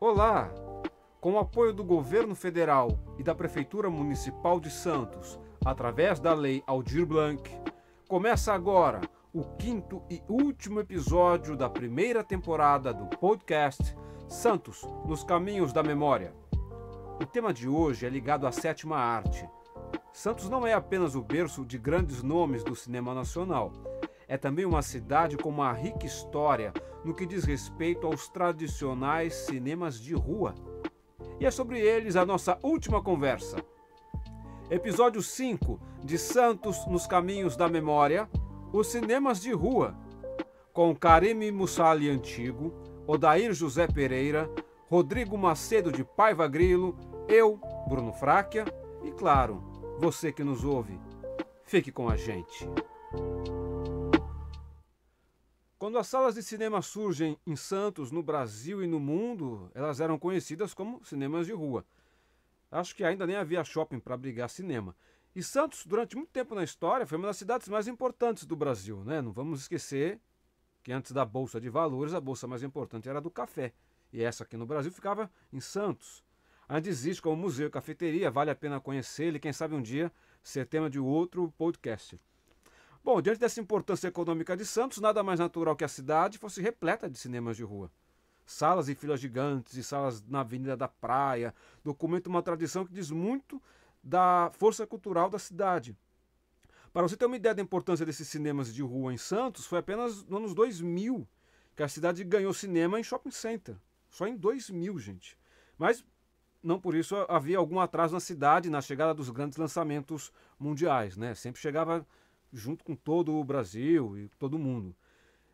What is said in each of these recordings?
Olá! Com o apoio do governo federal e da Prefeitura Municipal de Santos, através da Lei Aldir Blanc, começa agora o quinto e último episódio da primeira temporada do podcast Santos nos Caminhos da Memória. O tema de hoje é ligado à sétima arte. Santos não é apenas o berço de grandes nomes do cinema nacional, é também uma cidade com uma rica história no que diz respeito aos tradicionais cinemas de rua. E é sobre eles a nossa última conversa. Episódio 5 de Santos nos Caminhos da Memória: Os Cinemas de Rua, com Karim Mussali Antigo, Odair José Pereira, Rodrigo Macedo de Paiva Grilo eu, Bruno Fráquia, e claro, você que nos ouve, fique com a gente. Quando as salas de cinema surgem em Santos, no Brasil e no mundo, elas eram conhecidas como cinemas de rua. Acho que ainda nem havia shopping para abrigar cinema. E Santos, durante muito tempo na história, foi uma das cidades mais importantes do Brasil, né? Não vamos esquecer que antes da Bolsa de Valores, a bolsa mais importante era a do café. E essa aqui no Brasil ficava em Santos. Ainda existe como museu e cafeteria, vale a pena conhecer ele, quem sabe um dia ser tema de outro podcast. Bom, diante dessa importância econômica de Santos, nada mais natural que a cidade fosse repleta de cinemas de rua. Salas e filas gigantes e salas na Avenida da Praia documentam uma tradição que diz muito da força cultural da cidade. Para você ter uma ideia da importância desses cinemas de rua em Santos, foi apenas nos anos 2000 que a cidade ganhou cinema em shopping center. Só em 2000, gente. Mas não por isso havia algum atraso na cidade na chegada dos grandes lançamentos mundiais, né? Sempre chegava junto com todo o Brasil e todo mundo.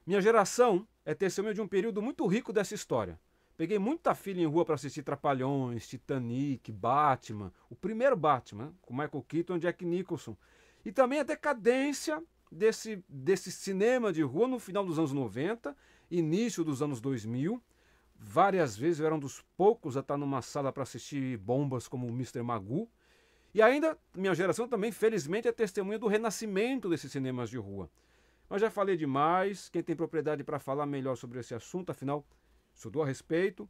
Minha geração é testemunha de um período muito rico dessa história. Peguei muita filha em rua para assistir Trapalhões, Titanic, Batman, o primeiro Batman, com Michael Keaton e Jack Nicholson. E também a decadência desse, desse cinema de rua no final dos anos 90, início dos anos 2000, Várias vezes eu era um dos poucos a estar numa sala para assistir bombas como o Mr. Magoo. E ainda, minha geração também, felizmente, é testemunha do renascimento desses cinemas de rua. Mas já falei demais, quem tem propriedade para falar melhor sobre esse assunto, afinal, estudou a respeito,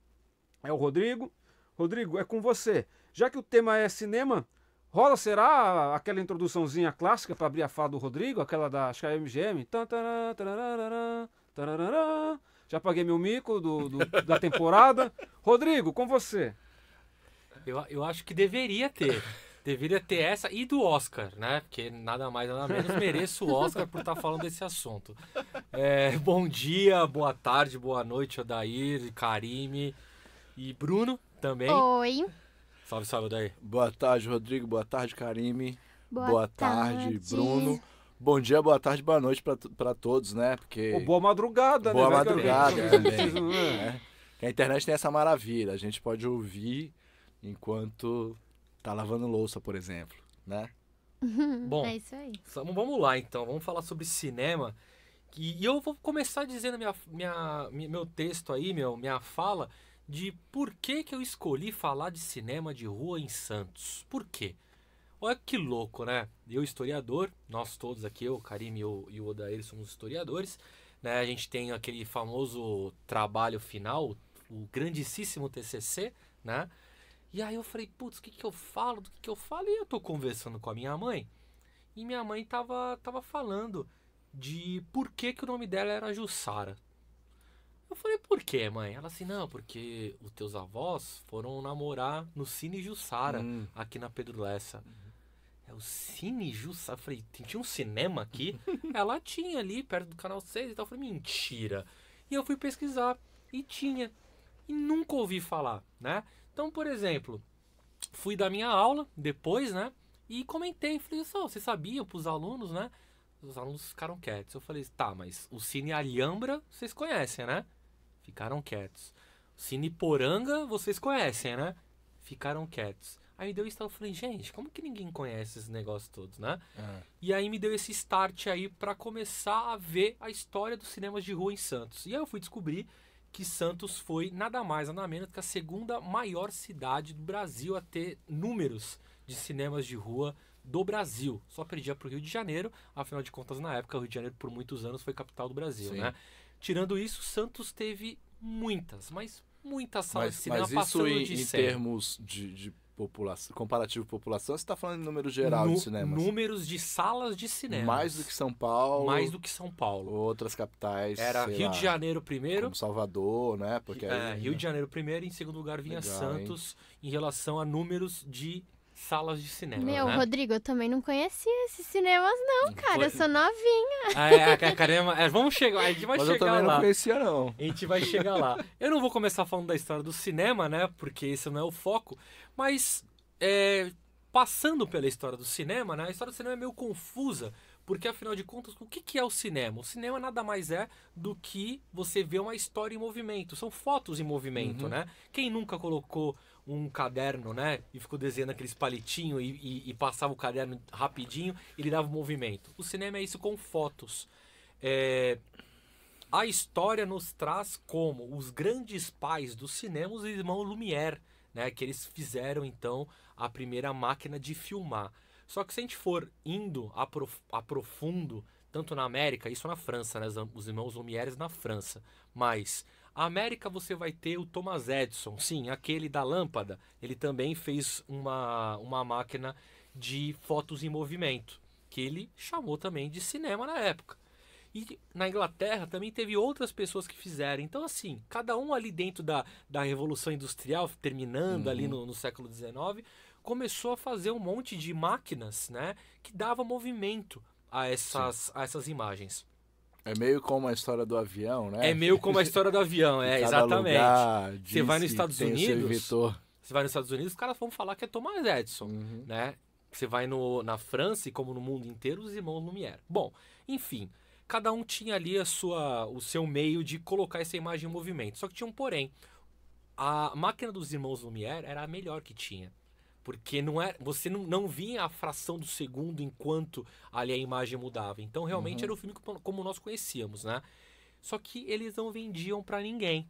é o Rodrigo. Rodrigo, é com você. Já que o tema é cinema, rola, será, aquela introduçãozinha clássica para abrir a fala do Rodrigo, aquela da, acho que é a MGM. Tantará, tarará, tarará, tarará, já paguei meu mico do, do da temporada. Rodrigo, com você. Eu, eu acho que deveria ter. Deveria ter essa e do Oscar, né? Porque nada mais, nada menos mereço o Oscar por estar tá falando desse assunto. É, bom dia, boa tarde, boa noite, Odair, Karime e Bruno também. Oi. Salve, salve, Odair. Boa tarde, Rodrigo. Boa tarde, Karime. Boa, boa tarde, tarde, Bruno. Bom dia, boa tarde, boa noite para todos, né? Porque... Ou boa madrugada, boa né? Boa madrugada. É, né? né? É. A internet tem essa maravilha. A gente pode ouvir enquanto tá lavando louça, por exemplo, né? Bom, é isso aí. Vamos lá então, vamos falar sobre cinema. E eu vou começar dizendo minha, minha, meu texto aí, meu, minha fala, de por que, que eu escolhi falar de cinema de rua em Santos. Por quê? Olha que louco, né? Eu, historiador, nós todos aqui, eu, o Karim e o, e o Odair somos historiadores. Né? A gente tem aquele famoso trabalho final, o grandíssimo TCC, né? E aí eu falei, putz, o que, que eu falo? Do que, que eu falo? E eu tô conversando com a minha mãe. E minha mãe tava, tava falando de por que, que o nome dela era Jussara. Eu falei, por quê, mãe? Ela assim, não, porque os teus avós foram namorar no Cine Jussara, hum. aqui na Pedro Lessa. Hum o Cine Jussa. Eu falei, tinha um cinema aqui? Ela tinha ali, perto do Canal 6 e tal. Eu falei, mentira. E eu fui pesquisar e tinha. E nunca ouvi falar, né? Então, por exemplo, fui da minha aula depois, né? E comentei, falei, só, vocês sabiam pros alunos, né? Os alunos ficaram quietos. Eu falei, tá, mas o Cine Alhambra vocês conhecem, né? Ficaram quietos. O Cine Poranga vocês conhecem, né? Ficaram quietos. Aí me deu isso, eu falei, gente, como que ninguém conhece esse negócio todo, né? Uhum. E aí me deu esse start aí para começar a ver a história dos cinemas de rua em Santos. E aí eu fui descobrir que Santos foi nada mais, nada menos que a segunda maior cidade do Brasil a ter números de cinemas de rua do Brasil. Só perdia para o Rio de Janeiro, afinal de contas, na época, o Rio de Janeiro por muitos anos foi capital do Brasil, Sim. né? Tirando isso, Santos teve muitas, mas muitas salas mas, de cinema mas isso em, em termos de, de população, comparativo população, você está falando em número geral no, de cinemas? Números de salas de cinema. Mais do que São Paulo. Mais do que São Paulo. Outras capitais. Era Rio lá, de Janeiro primeiro. Salvador, né? Porque é, aí, Rio né? de Janeiro primeiro e em segundo lugar vinha Legal, Santos hein? em relação a números de salas de cinema. Meu, né? Rodrigo, eu também não conhecia esses cinemas, não, cara. Foi... Eu sou novinha. Ah, é, é, caramba, é, vamos chegar, a gente vai Mas chegar eu também lá. Não conhecia, não. A gente vai chegar lá. Eu não vou começar falando da história do cinema, né? Porque esse não é o foco. Mas, é, passando pela história do cinema, né? A história do cinema é meio confusa, porque afinal de contas, o que, que é o cinema? O cinema nada mais é do que você vê uma história em movimento, são fotos em movimento, uhum. né? Quem nunca colocou um caderno, né? E ficou desenhando aqueles palitinhos e, e, e, passava o caderno rapidinho, ele dava um movimento. O cinema é isso com fotos. É... A história nos traz como os grandes pais do cinema, os irmãos Lumière né? Que eles fizeram então a primeira máquina de filmar. Só que se a gente for indo a, prof a profundo, tanto na América, isso na França, né? Os irmãos Lumière na França, mas a América você vai ter o Thomas Edison, sim, aquele da lâmpada. Ele também fez uma, uma máquina de fotos em movimento, que ele chamou também de cinema na época. E na Inglaterra também teve outras pessoas que fizeram. Então, assim, cada um ali dentro da, da Revolução Industrial, terminando uhum. ali no, no século XIX, começou a fazer um monte de máquinas, né? Que dava movimento a essas, a essas imagens. É meio como a história do avião, né? É meio como a história do avião, é, exatamente. você vai nos Estados Unidos. Você vai nos Estados Unidos, os caras vão falar que é Thomas Edison, uhum. né? Você vai no, na França e como no mundo inteiro, os irmãos Lumière. Bom, enfim, cada um tinha ali a sua, o seu meio de colocar essa imagem em movimento. Só que tinha um porém. A máquina dos irmãos Lumière era a melhor que tinha. Porque não era, é, você não, não vinha a fração do segundo enquanto ali a imagem mudava. Então, realmente, uhum. era o filme como nós conhecíamos, né? Só que eles não vendiam para ninguém.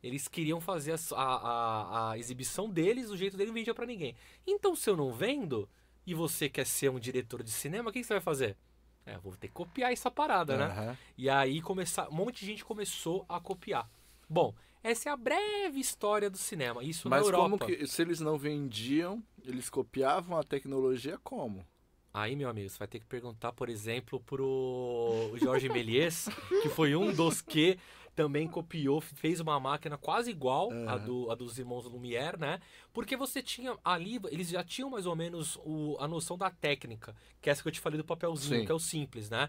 Eles queriam fazer a, a, a exibição deles, o jeito dele não vendia para ninguém. Então, se eu não vendo, e você quer ser um diretor de cinema, o que você vai fazer? É, vou ter que copiar essa parada, né? E aí começar, um monte de gente começou a copiar. Bom, essa é a breve história do cinema. Isso Mas na Europa. Mas como que se eles não vendiam, eles copiavam a tecnologia como? Aí, meu amigo, você vai ter que perguntar, por exemplo, pro Jorge Méliès, que foi um dos que também copiou, fez uma máquina quase igual uhum. à, do, dos irmãos Lumière, né? Porque você tinha ali, eles já tinham mais ou menos o, a noção da técnica, que é essa que eu te falei do papelzinho, Sim. que é o simples, né?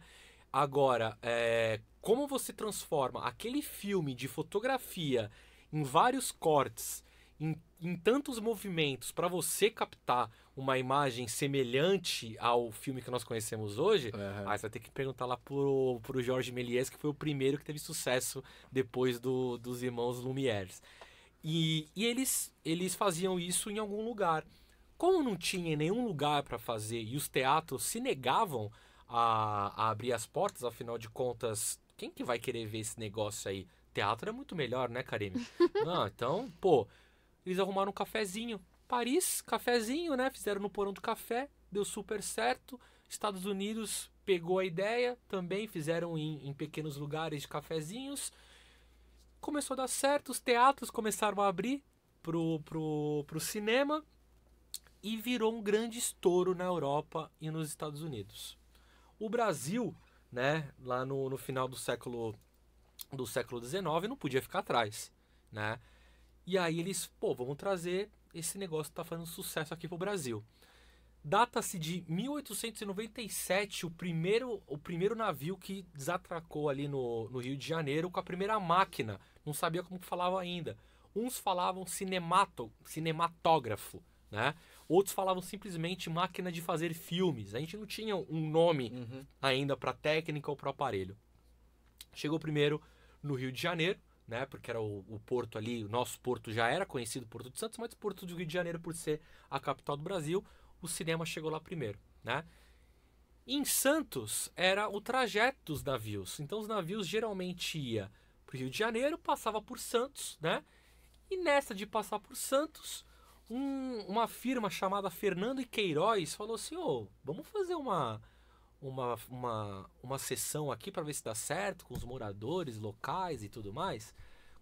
Agora, é, como você transforma aquele filme de fotografia em vários cortes em, em tantos movimentos para você captar uma imagem semelhante ao filme que nós conhecemos hoje, uhum. aí você vai ter que perguntar lá pro, pro Jorge Méliès, que foi o primeiro que teve sucesso depois do, dos irmãos Lumières. E, e eles, eles faziam isso em algum lugar. Como não tinha nenhum lugar para fazer e os teatros se negavam a, a abrir as portas, afinal de contas, quem que vai querer ver esse negócio aí? Teatro é muito melhor, né, Karine? Não, então, pô, eles arrumaram um cafezinho. Paris, cafezinho, né? Fizeram no porão do café, deu super certo. Estados Unidos pegou a ideia, também fizeram em, em pequenos lugares de cafezinhos. Começou a dar certo, os teatros começaram a abrir pro, pro, pro cinema e virou um grande estouro na Europa e nos Estados Unidos. O Brasil, né, lá no, no final do século do século XIX, não podia ficar atrás, né? E aí eles, pô, vamos trazer esse negócio que tá fazendo sucesso aqui pro Brasil. Data-se de 1897, o primeiro, o primeiro navio que desatracou ali no, no Rio de Janeiro com a primeira máquina. Não sabia como que falava ainda. Uns falavam cinemato, cinematógrafo, né? Outros falavam simplesmente máquina de fazer filmes. A gente não tinha um nome uhum. ainda para técnica ou para aparelho. Chegou primeiro no Rio de Janeiro, né? Porque era o, o, porto ali, o nosso porto já era conhecido Porto de Santos, mas o Porto do Rio de Janeiro, por ser a capital do Brasil, o cinema chegou lá primeiro, né? Em Santos era o trajeto dos navios. Então os navios geralmente ia para o Rio de Janeiro, passava por Santos, né? E nessa de passar por Santos, um, uma firma chamada Fernando e Queiroz falou assim: "Ô, oh, vamos fazer uma uma, uma, uma sessão aqui para ver se dá certo com os moradores locais e tudo mais.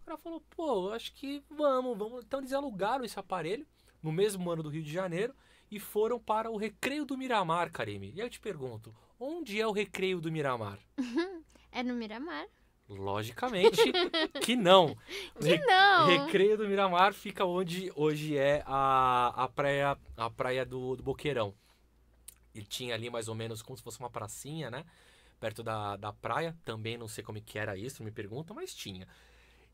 O cara falou, pô, acho que vamos, vamos. Então eles alugaram esse aparelho no mesmo ano do Rio de Janeiro e foram para o Recreio do Miramar, Karime. E eu te pergunto, onde é o Recreio do Miramar? é no Miramar. Logicamente que não. Que não. Recreio do Miramar fica onde hoje é a, a praia a praia do, do Boqueirão ele tinha ali mais ou menos como se fosse uma pracinha, né? Perto da, da praia. Também não sei como que era isso, me pergunta, mas tinha.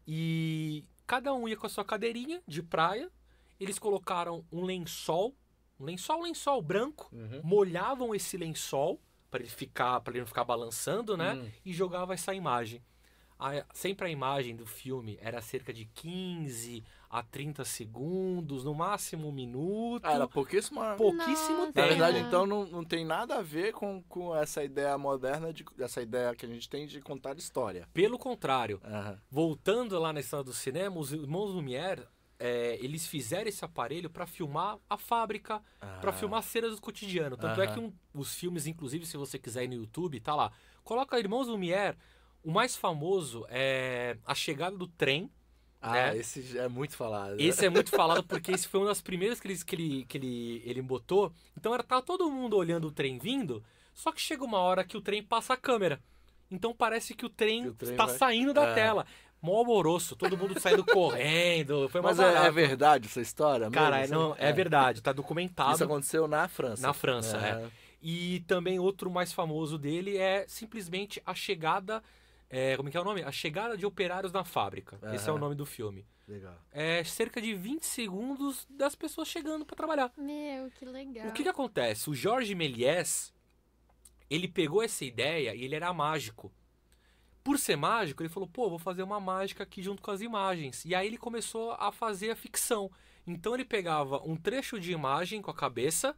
E cada um ia com a sua cadeirinha de praia. Eles colocaram um lençol, um lençol, um lençol branco. Uhum. Molhavam esse lençol para ele ficar, para ele não ficar balançando, né? Uhum. E jogava essa imagem. A, sempre a imagem do filme era cerca de 15 a 30 segundos, no máximo um minuto. era pouquíssimo, né? pouquíssimo tempo. Na verdade, então, não, não tem nada a ver com, com essa ideia moderna, de, essa ideia que a gente tem de contar história. Pelo contrário, uhum. voltando lá na história do cinema, os irmãos Lumière, é, eles fizeram esse aparelho para filmar a fábrica, uhum. para ah. filmar cenas do cotidiano. Tanto uhum. é que um, os filmes, inclusive, se você quiser ir no YouTube, tá lá. Coloca Irmãos Lumière, o mais famoso é A Chegada do Trem, né? Ah, né? esse é muito falado. Esse é muito falado porque esse foi uma das primeiras que ele, que ele, que ele, ele botou. Então era tá todo mundo olhando o trem vindo, só que chega uma hora que o trem passa a câmera. Então parece que o trem, está vai... saindo da é. tela. Mó alvoroço, todo mundo saindo correndo. Foi Mas é, é, verdade essa história? Cara, mesmo? É não, é, é, verdade, tá documentado. Isso aconteceu na França. Na França, é. é. E também outro mais famoso dele é simplesmente a chegada é, como é que é o nome? A Chegada de Operários na Fábrica. Esse é o nome do filme. Legal. É cerca de 20 segundos das pessoas chegando para trabalhar. Meu, que legal. O que, que acontece? O Jorge Méliès, ele pegou essa ideia e ele era mágico. Por ser mágico, ele falou, pô, vou fazer uma mágica aqui junto com as imagens. E aí ele começou a fazer a ficção. Então ele pegava um trecho de imagem com a cabeça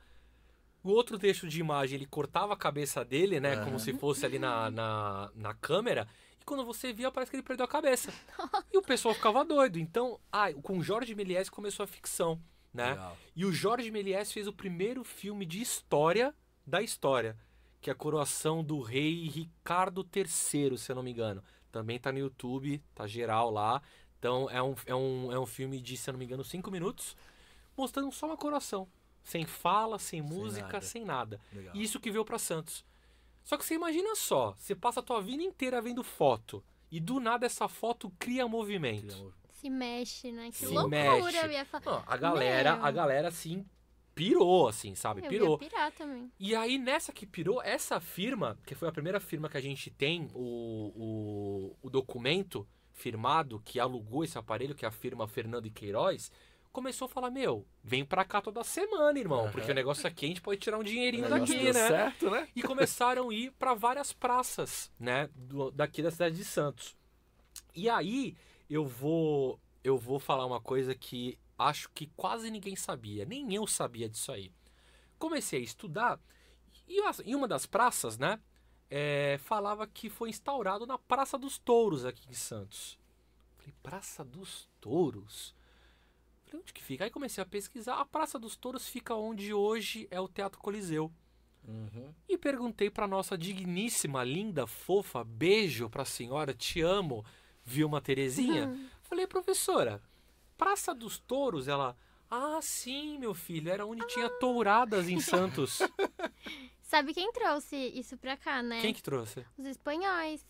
o outro trecho de imagem, ele cortava a cabeça dele, né? Uhum. Como se fosse ali na, na, na, câmera. E quando você via, parece que ele perdeu a cabeça. e o pessoal ficava doido. Então, ah, com Jorge Méliès começou a ficção, né? Legal. E o Jorge Méliès fez o primeiro filme de história da história. Que é a coroação do rei Ricardo III, se eu não me engano. Também tá no YouTube, tá geral lá. Então, é um, é um, é um filme de, se eu não me engano, cinco minutos. Mostrando só uma coroação. Sem fala, sem música, sem nada. Sem nada. Isso que veio para Santos. Só que você imagina só, você passa a tua vida inteira vendo foto e do nada essa foto cria movimento. Se mexe, né? Que se loucura, mexe. eu ia falar. Não, a galera, Meu. a galera assim pirou, assim, sabe? Eu pirou. pirar também. E aí, nessa que pirou, essa firma, que foi a primeira firma que a gente tem, o, o, o documento firmado que alugou esse aparelho, que é a firma Fernando e Queiroz, começou a falar, meu, vem pra cá toda semana, irmão, uhum. porque o negócio aqui a gente pode tirar um dinheirinho daqui, né? Certo, né? E começaram a ir para várias praças, né, do, daqui da cidade de Santos. E aí, eu vou eu vou falar uma coisa que acho que quase ninguém sabia, nem eu sabia disso aí. Comecei a estudar e em uma das praças, né, é, falava que foi instaurado na Praça dos Touros aqui em Santos. Falei, Praça dos Touros? Falei, onde que fica? Aí comecei a pesquisar. A Praça dos Touros fica onde hoje é o Teatro Coliseu. Uhum. E perguntei para nossa digníssima, linda, fofa, beijo para a senhora, te amo, Vilma Terezinha. Uhum. Falei, professora, Praça dos Touros, ela. Ah, sim, meu filho, era onde ah. tinha touradas em Santos. Sabe quem trouxe isso pra cá, né? Quem que trouxe? Os espanhóis.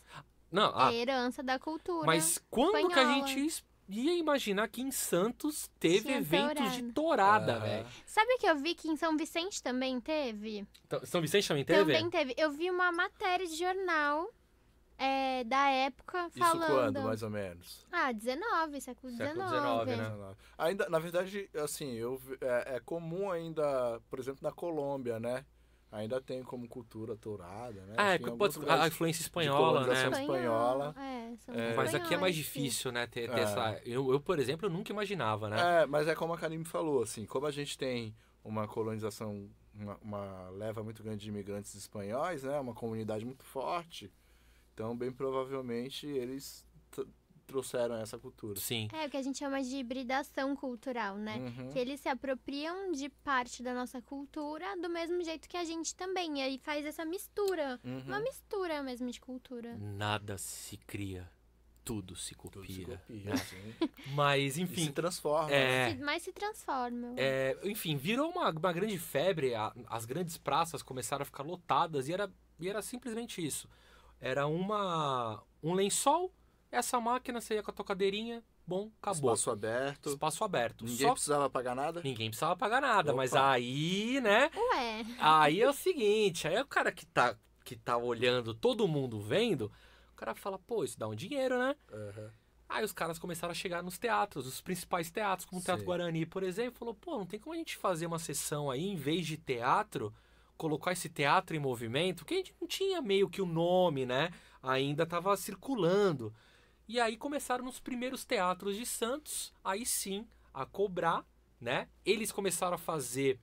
Não, a... É herança da cultura. Mas quando espanhola. que a gente ia imaginar que em Santos teve Tinha eventos de tourada, ah. velho. Sabe o que eu vi que em São Vicente também teve? São Vicente também teve? Também teve. Eu vi uma matéria de jornal é, da época falando. Isso quando, mais ou menos? Ah, 19, século, século 19. 19 né? Ainda, na verdade, assim, eu, é, é comum ainda, por exemplo, na Colômbia, né? ainda tem como cultura tourada, né? Ah, é, pode, a, influência espanhola, né? espanhola. É, é, mas aqui é mais difícil, né? Ter, ter é. essa... Eu, eu, por exemplo, eu nunca imaginava, né? É, mas é como a Karim falou, assim, como a gente tem uma colonização, uma, uma leva muito grande de imigrantes espanhóis, né? Uma comunidade muito forte. Então, bem provavelmente, eles trouxeram essa cultura. Sim. É o que a gente chama de hibridação cultural, né? Uhum. Que eles se apropriam de parte da nossa cultura do mesmo jeito que a gente também. E aí faz essa mistura. Uhum. Uma mistura mesmo de cultura. Nada se cria. Tudo se copia. Tudo se copia, né? Mas, enfim. E se transforma. É... Mas se transforma. É, enfim, virou uma, uma grande febre. A, as grandes praças começaram a ficar lotadas e era, e era simplesmente isso. Era uma, um lençol essa máquina seria com a tocadeirinha, bom, acabou. Espaço aberto. Espaço aberto. Ninguém Só... precisava pagar nada? Ninguém precisava pagar nada, Opa. mas aí, né? Ué. Aí é o seguinte, aí é o cara que tá, que tá olhando, todo mundo vendo, o cara fala, pô, isso dá um dinheiro, né? Uhum. Aí os caras começaram a chegar nos teatros, os principais teatros, como o Teatro Sim. Guarani, por exemplo, falou, pô, não tem como a gente fazer uma sessão aí, em vez de teatro, colocar esse teatro em movimento, que a gente não tinha meio que o nome, né? Ainda tava circulando. E aí começaram os primeiros teatros de Santos, aí sim, a cobrar, né? Eles começaram a fazer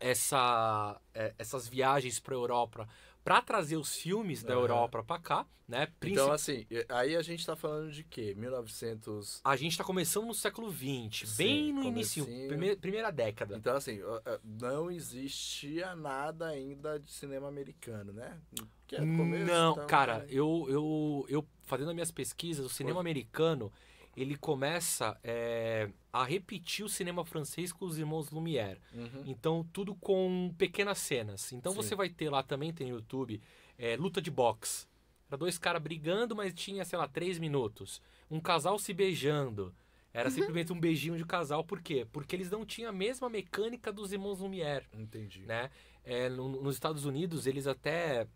essa, é, essas viagens para Europa para trazer os filmes da uhum. Europa para cá, né? Princip... Então, assim, aí a gente tá falando de quê? 1900... A gente tá começando no século XX, Sim, bem no início, primeira, primeira, década. Então, assim, não existia nada ainda de cinema americano, né? É começo, não, então, cara, é... eu, eu, eu fazendo minhas pesquisas, o cinema americano ele começa é, a repetir o cinema francês com os irmãos Lumière. Uhum. Então, tudo com pequenas cenas. Então, Sim. você vai ter lá também, tem no YouTube, é, luta de boxe. Era dois caras brigando, mas tinha, sei lá, três minutos. Um casal se beijando. Era uhum. simplesmente um beijinho de casal. Por quê? Porque eles não tinham a mesma mecânica dos irmãos Lumière. Entendi. Né? É, no, nos Estados Unidos, eles até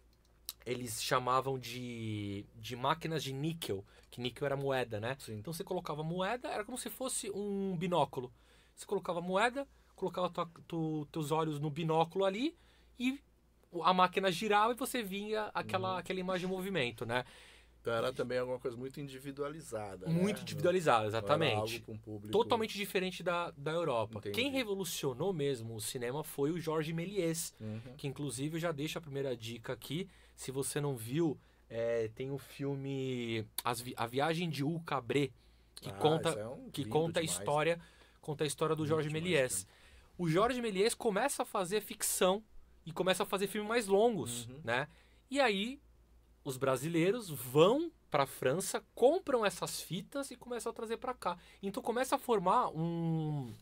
eles chamavam de, de máquinas de níquel, que níquel era moeda, né? Sim. Então você colocava moeda, era como se fosse um binóculo. Você colocava moeda, colocava tua, tu, teus olhos no binóculo ali e a máquina girava e você vinha aquela, uhum. aquela imagem em movimento, né? Então era também alguma coisa muito individualizada. Né? Muito né? individualizada, exatamente. Um público... Totalmente diferente da, da Europa. Entendi. Quem revolucionou mesmo o cinema foi o Jorge Méliès, uhum. que inclusive já deixa a primeira dica aqui. Se você não viu, é, tem o um filme Vi A Viagem de Hugo Cabré, que ah, conta, é um que conta a história conta a história do Jorge Méliès. O Jorge Méliès começa a fazer ficção e começa a fazer filmes mais longos, uhum. né? E aí os brasileiros vão para a França, compram essas fitas e começam a trazer para cá. Então começa a formar um,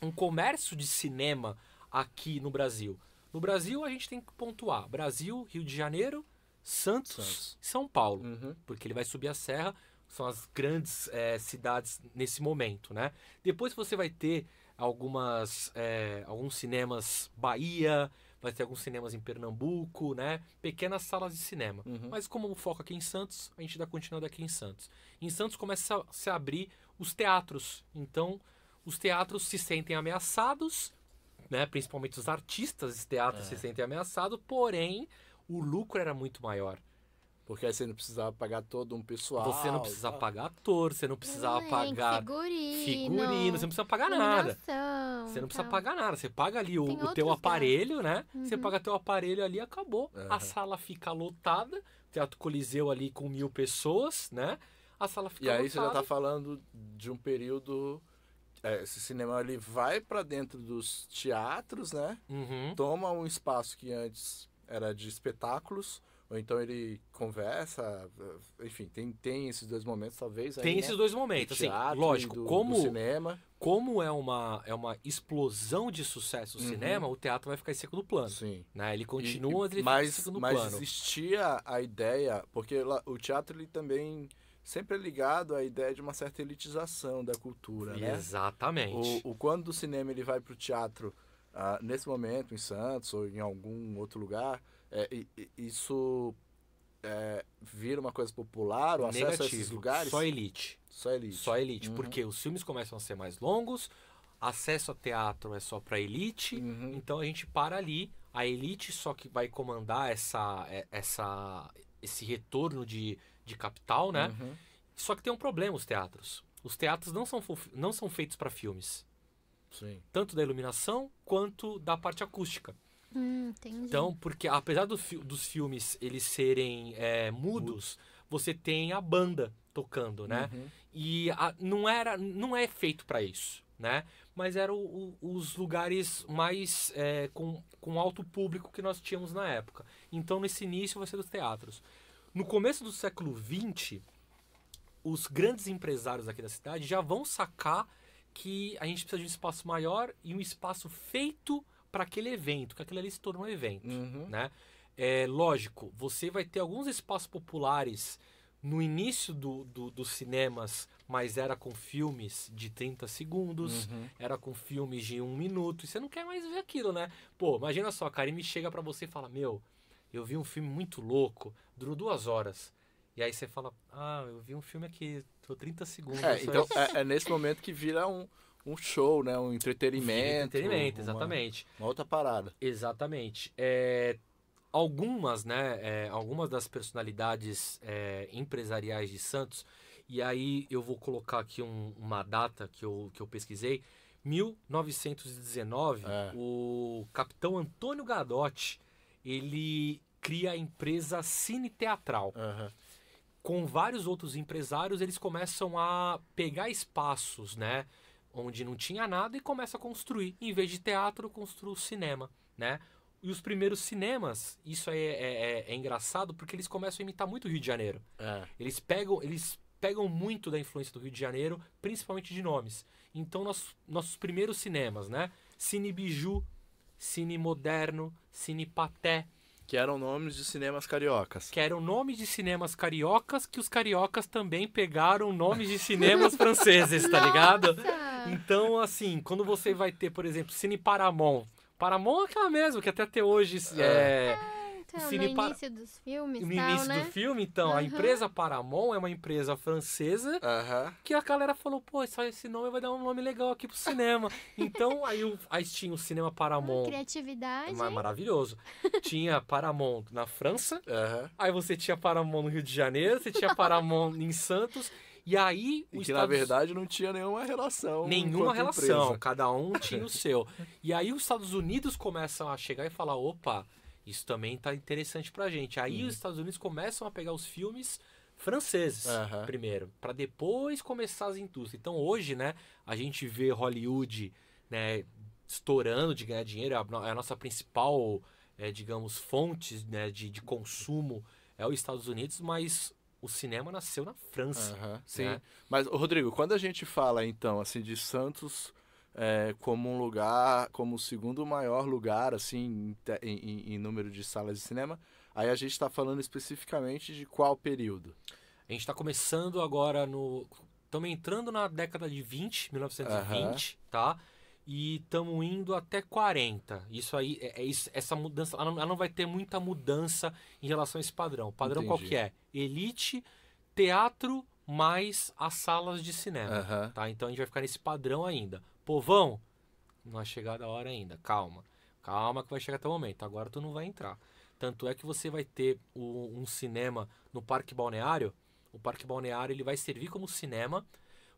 um comércio de cinema aqui no Brasil. No Brasil, a gente tem que pontuar Brasil, Rio de Janeiro, Santos, Santos. São Paulo. Uhum. Porque ele vai subir a serra, são as grandes é, cidades nesse momento, né? Depois você vai ter algumas é, alguns cinemas Bahia, vai ter alguns cinemas em Pernambuco, né? Pequenas salas de cinema. Uhum. Mas como o foco aqui em Santos, a gente dá continuidade aqui em Santos. Em Santos começa a se abrir os teatros. Então, os teatros se sentem ameaçados né? Principalmente os artistas de teatro é. se sentem ameaçados, porém o lucro era muito maior. Porque aí você não precisava pagar todo um pessoal. Você não precisava tá? pagar ator, você não precisava pagar figurino, figurino, você não precisa pagar nada. Você não precisa pagar nada. Você paga ali o, o teu aparelho, casos. né? Uhum. Você paga teu aparelho ali acabou. Uhum. A sala fica lotada, Teatro Coliseu ali com mil pessoas, né? A sala fica lotada. E aí você já tá falando de um período é, esse cinema ele vai para dentro dos teatros, né? Uhum. Toma um espaço que antes era de espetáculos, ou então ele conversa, eh, enfim, tem, tem esses dois momentos, talvez. Tem aí, né? esses né? dois momentos, assim, lógico. Do, como, do cinema. como é uma, é uma explosão de sucesso o uhum. cinema, o teatro vai ficar em segundo plano. Sim. Né? Ele continua, e, ele mas, fica em segundo mas plano. Mas existia a ideia, porque o teatro ele também sempre ligado à ideia de uma certa elitização da cultura, né? Exatamente. O, o quando o cinema ele vai para o teatro ah, nesse momento em Santos ou em algum outro lugar, é, e, e, isso é, vira uma coisa popular, o acesso a esses lugares? Só elite. Só elite. Só elite, uhum. porque os filmes começam a ser mais longos, acesso a teatro é só para elite, uhum. então a gente para ali, a elite só que vai comandar essa, é, essa esse retorno de de capital, né? Uhum. Só que tem um problema os teatros. Os teatros não são, não são feitos para filmes. Sim. Tanto da iluminação quanto da parte acústica. Hum, então, porque apesar do fi dos filmes eles serem é, mudos, você tem a banda tocando, né? Uhum. E a, não era, não é feito para isso, né? Mas eram os lugares mais é, com, com alto público que nós tínhamos na época. Então, nesse início vai ser dos teatros. No começo do século XX, os grandes empresários aqui da cidade já vão sacar que a gente precisa de um espaço maior e um espaço feito para aquele evento, que aquilo ali se tornou um evento, uhum. né? É lógico, você vai ter alguns espaços populares no início do, do, dos cinemas, mas era com filmes de 30 segundos, uhum. era com filmes de um minuto, e você não quer mais ver aquilo, né? Pô, imagina só, a Karine chega para você e fala, meu, eu vi um filme muito louco, durou duas horas. E aí você fala, ah, eu vi um filme aqui, tô 30 segundos. É, então é, é, nesse momento que vira um, um show, né? Um entretenimento. Um entretenimento, uma, exatamente. Uma outra parada. Exatamente. É, algumas, né? É, algumas das personalidades é, empresariais de Santos, e aí eu vou colocar aqui um, uma data que eu, que eu pesquisei. 1919, é. o capitão Antônio Gadotti ele cria a empresa Cine Teatral. Uhum. Com vários outros empresários, eles começam a pegar espaços, né? Onde não tinha nada e começa a construir. Em vez de teatro, construiu cinema, né? E os primeiros cinemas, isso aí é, é, é, é, engraçado porque eles começam a imitar muito o Rio de Janeiro. É. Eles pegam, eles pegam muito da influência do Rio de Janeiro, principalmente de nomes. Então, nossos, nossos primeiros cinemas, né? Cine Biju, Cine Moderno, Cine Paté. Que eram nomes de cinemas cariocas. Que eram nomes de cinemas cariocas que os cariocas também pegaram nomes de cinemas franceses, tá ligado? Então, assim, quando você vai ter, por exemplo, Cine Paramount. Paramount é aquela mesmo, que até, até hoje é. é então, Cine no início dos filmes, No tal, início né? do filme, então, uhum. a empresa Paramount é uma empresa francesa uhum. que a galera falou, pô, só esse nome vai dar um nome legal aqui pro cinema. então, aí, aí tinha o cinema Paramount. Ah, criatividade. Mar maravilhoso. tinha Paramount na França, uhum. aí você tinha Paramount no Rio de Janeiro, você tinha Paramount em Santos. E aí. E que Estados... na verdade não tinha nenhuma relação. Nenhuma relação. Empresa. Cada um tinha o seu. E aí os Estados Unidos começam a chegar e falar: opa, isso também tá interessante pra gente. Aí uhum. os Estados Unidos começam a pegar os filmes franceses uhum. primeiro, para depois começar as indústrias. Então hoje, né, a gente vê Hollywood, né, estourando de ganhar dinheiro, é a, nossa principal, é, digamos, fonte né, de, de consumo é os Estados Unidos, mas o cinema nasceu na França. Uhum, sim. Mas, Rodrigo, quando a gente fala, então, assim, de Santos é, como um lugar, como o segundo maior lugar, assim, em, em, em número de salas de cinema. Aí a gente está falando especificamente de qual período? A gente está começando agora no. Estamos entrando na década de 20, 1920, uhum. tá? E estamos indo até 40. Isso aí, é, é isso, essa mudança, ela não, ela não, vai ter muita mudança em relação a esse padrão. O padrão Entendi. qual que é? Elite, teatro mais as salas de cinema, uhum. tá? Então a gente vai ficar nesse padrão ainda povão, não é chegada a hora ainda, calma. Calma que vai chegar até o momento, agora tu não vai entrar. Tanto é que você vai ter o, um cinema no Parque Balneário, o Parque Balneário ele vai servir como cinema.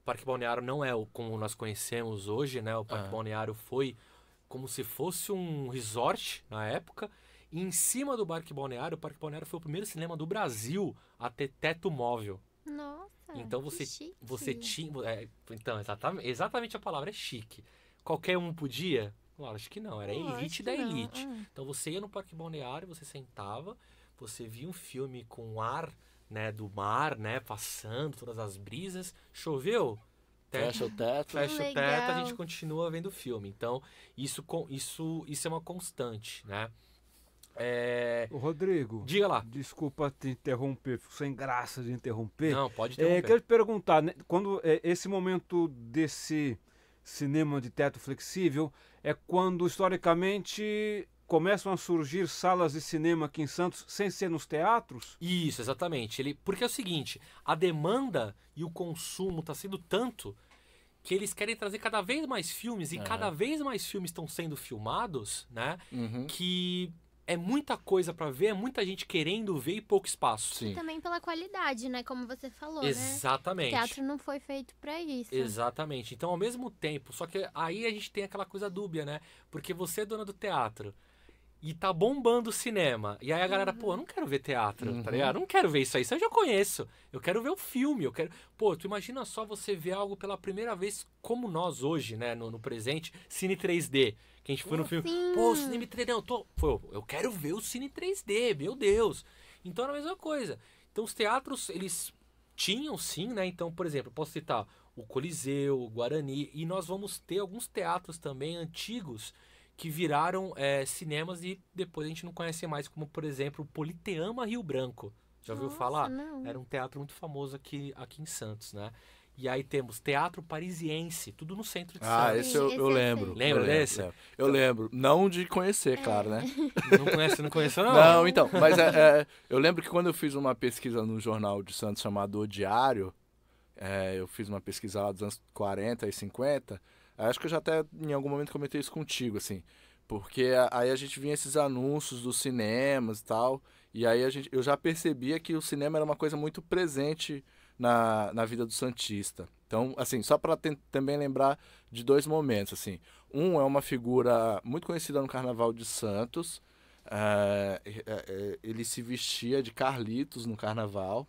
O Parque Balneário não é o como nós conhecemos hoje, né? O Parque ah. Balneário foi como se fosse um resort na época. E em cima do Parque Balneário, o Parque Balneário foi o primeiro cinema do Brasil a ter teto móvel. Nossa. Ah, então você, você tinha. É, então, exatamente, exatamente a palavra é chique. Qualquer um podia? Claro, acho que não, era a elite da elite. Ah. Então você ia no parque balneário, você sentava, você via um filme com ar né, do mar, né? Passando, todas as brisas. Choveu? Teto, fecha o teto. Fecha o teto, a gente continua vendo o filme. Então, isso, isso, isso é uma constante, né? É... O Rodrigo. Diga lá. Desculpa te interromper, fico sem graça de interromper. Não, pode interromper. É, quero te perguntar, né, quando é, esse momento desse cinema de teto flexível é quando historicamente começam a surgir salas de cinema aqui em Santos sem ser nos teatros? Isso, exatamente. Ele, porque é o seguinte, a demanda e o consumo está sendo tanto que eles querem trazer cada vez mais filmes e é. cada vez mais filmes estão sendo filmados, né? Uhum. Que é muita coisa para ver, é muita gente querendo ver e pouco espaço. Sim. E também pela qualidade, né? Como você falou, né? Exatamente. Né? O teatro não foi feito para isso. Exatamente. Então, ao mesmo tempo, só que aí a gente tem aquela coisa dúbia, né? Porque você é dona do teatro e tá bombando o cinema. E aí a galera, uhum. pô, eu não quero ver teatro, tá uhum. tá ligado? Eu não quero ver isso aí, isso eu já conheço. Eu quero ver o filme, eu quero. Pô, tu imagina só você ver algo pela primeira vez, como nós hoje, né, no, no presente, Cine 3D. Que a gente foi no filme. Sim. Pô, o Cine 3D, não, eu tô. Pô, eu quero ver o Cine 3D, meu Deus. Então era a mesma coisa. Então os teatros, eles tinham sim, né? Então, por exemplo, posso citar o Coliseu, o Guarani, e nós vamos ter alguns teatros também antigos que viraram é, cinemas e depois a gente não conhece mais, como por exemplo o Politeama Rio Branco. Já ouviu Nossa, falar? Não. Era um teatro muito famoso aqui, aqui em Santos, né? E aí temos Teatro Parisiense, tudo no centro de ah, Santos. Ah, esse eu, eu é lembro. Lembra eu desse? Lembro, é. eu lembro. Não de conhecer, é. claro, né? Não conhece, não conheceu, não? Não, então. Mas é, é, eu lembro que quando eu fiz uma pesquisa no jornal de Santos chamado O Diário, é, eu fiz uma pesquisa lá dos anos 40 e 50, Acho que eu já até em algum momento comentei isso contigo, assim. Porque aí a gente vinha esses anúncios dos cinemas e tal. E aí a gente, eu já percebia que o cinema era uma coisa muito presente na, na vida do Santista. Então, assim, só para também lembrar de dois momentos, assim. Um é uma figura muito conhecida no Carnaval de Santos. Uh, ele se vestia de Carlitos no Carnaval.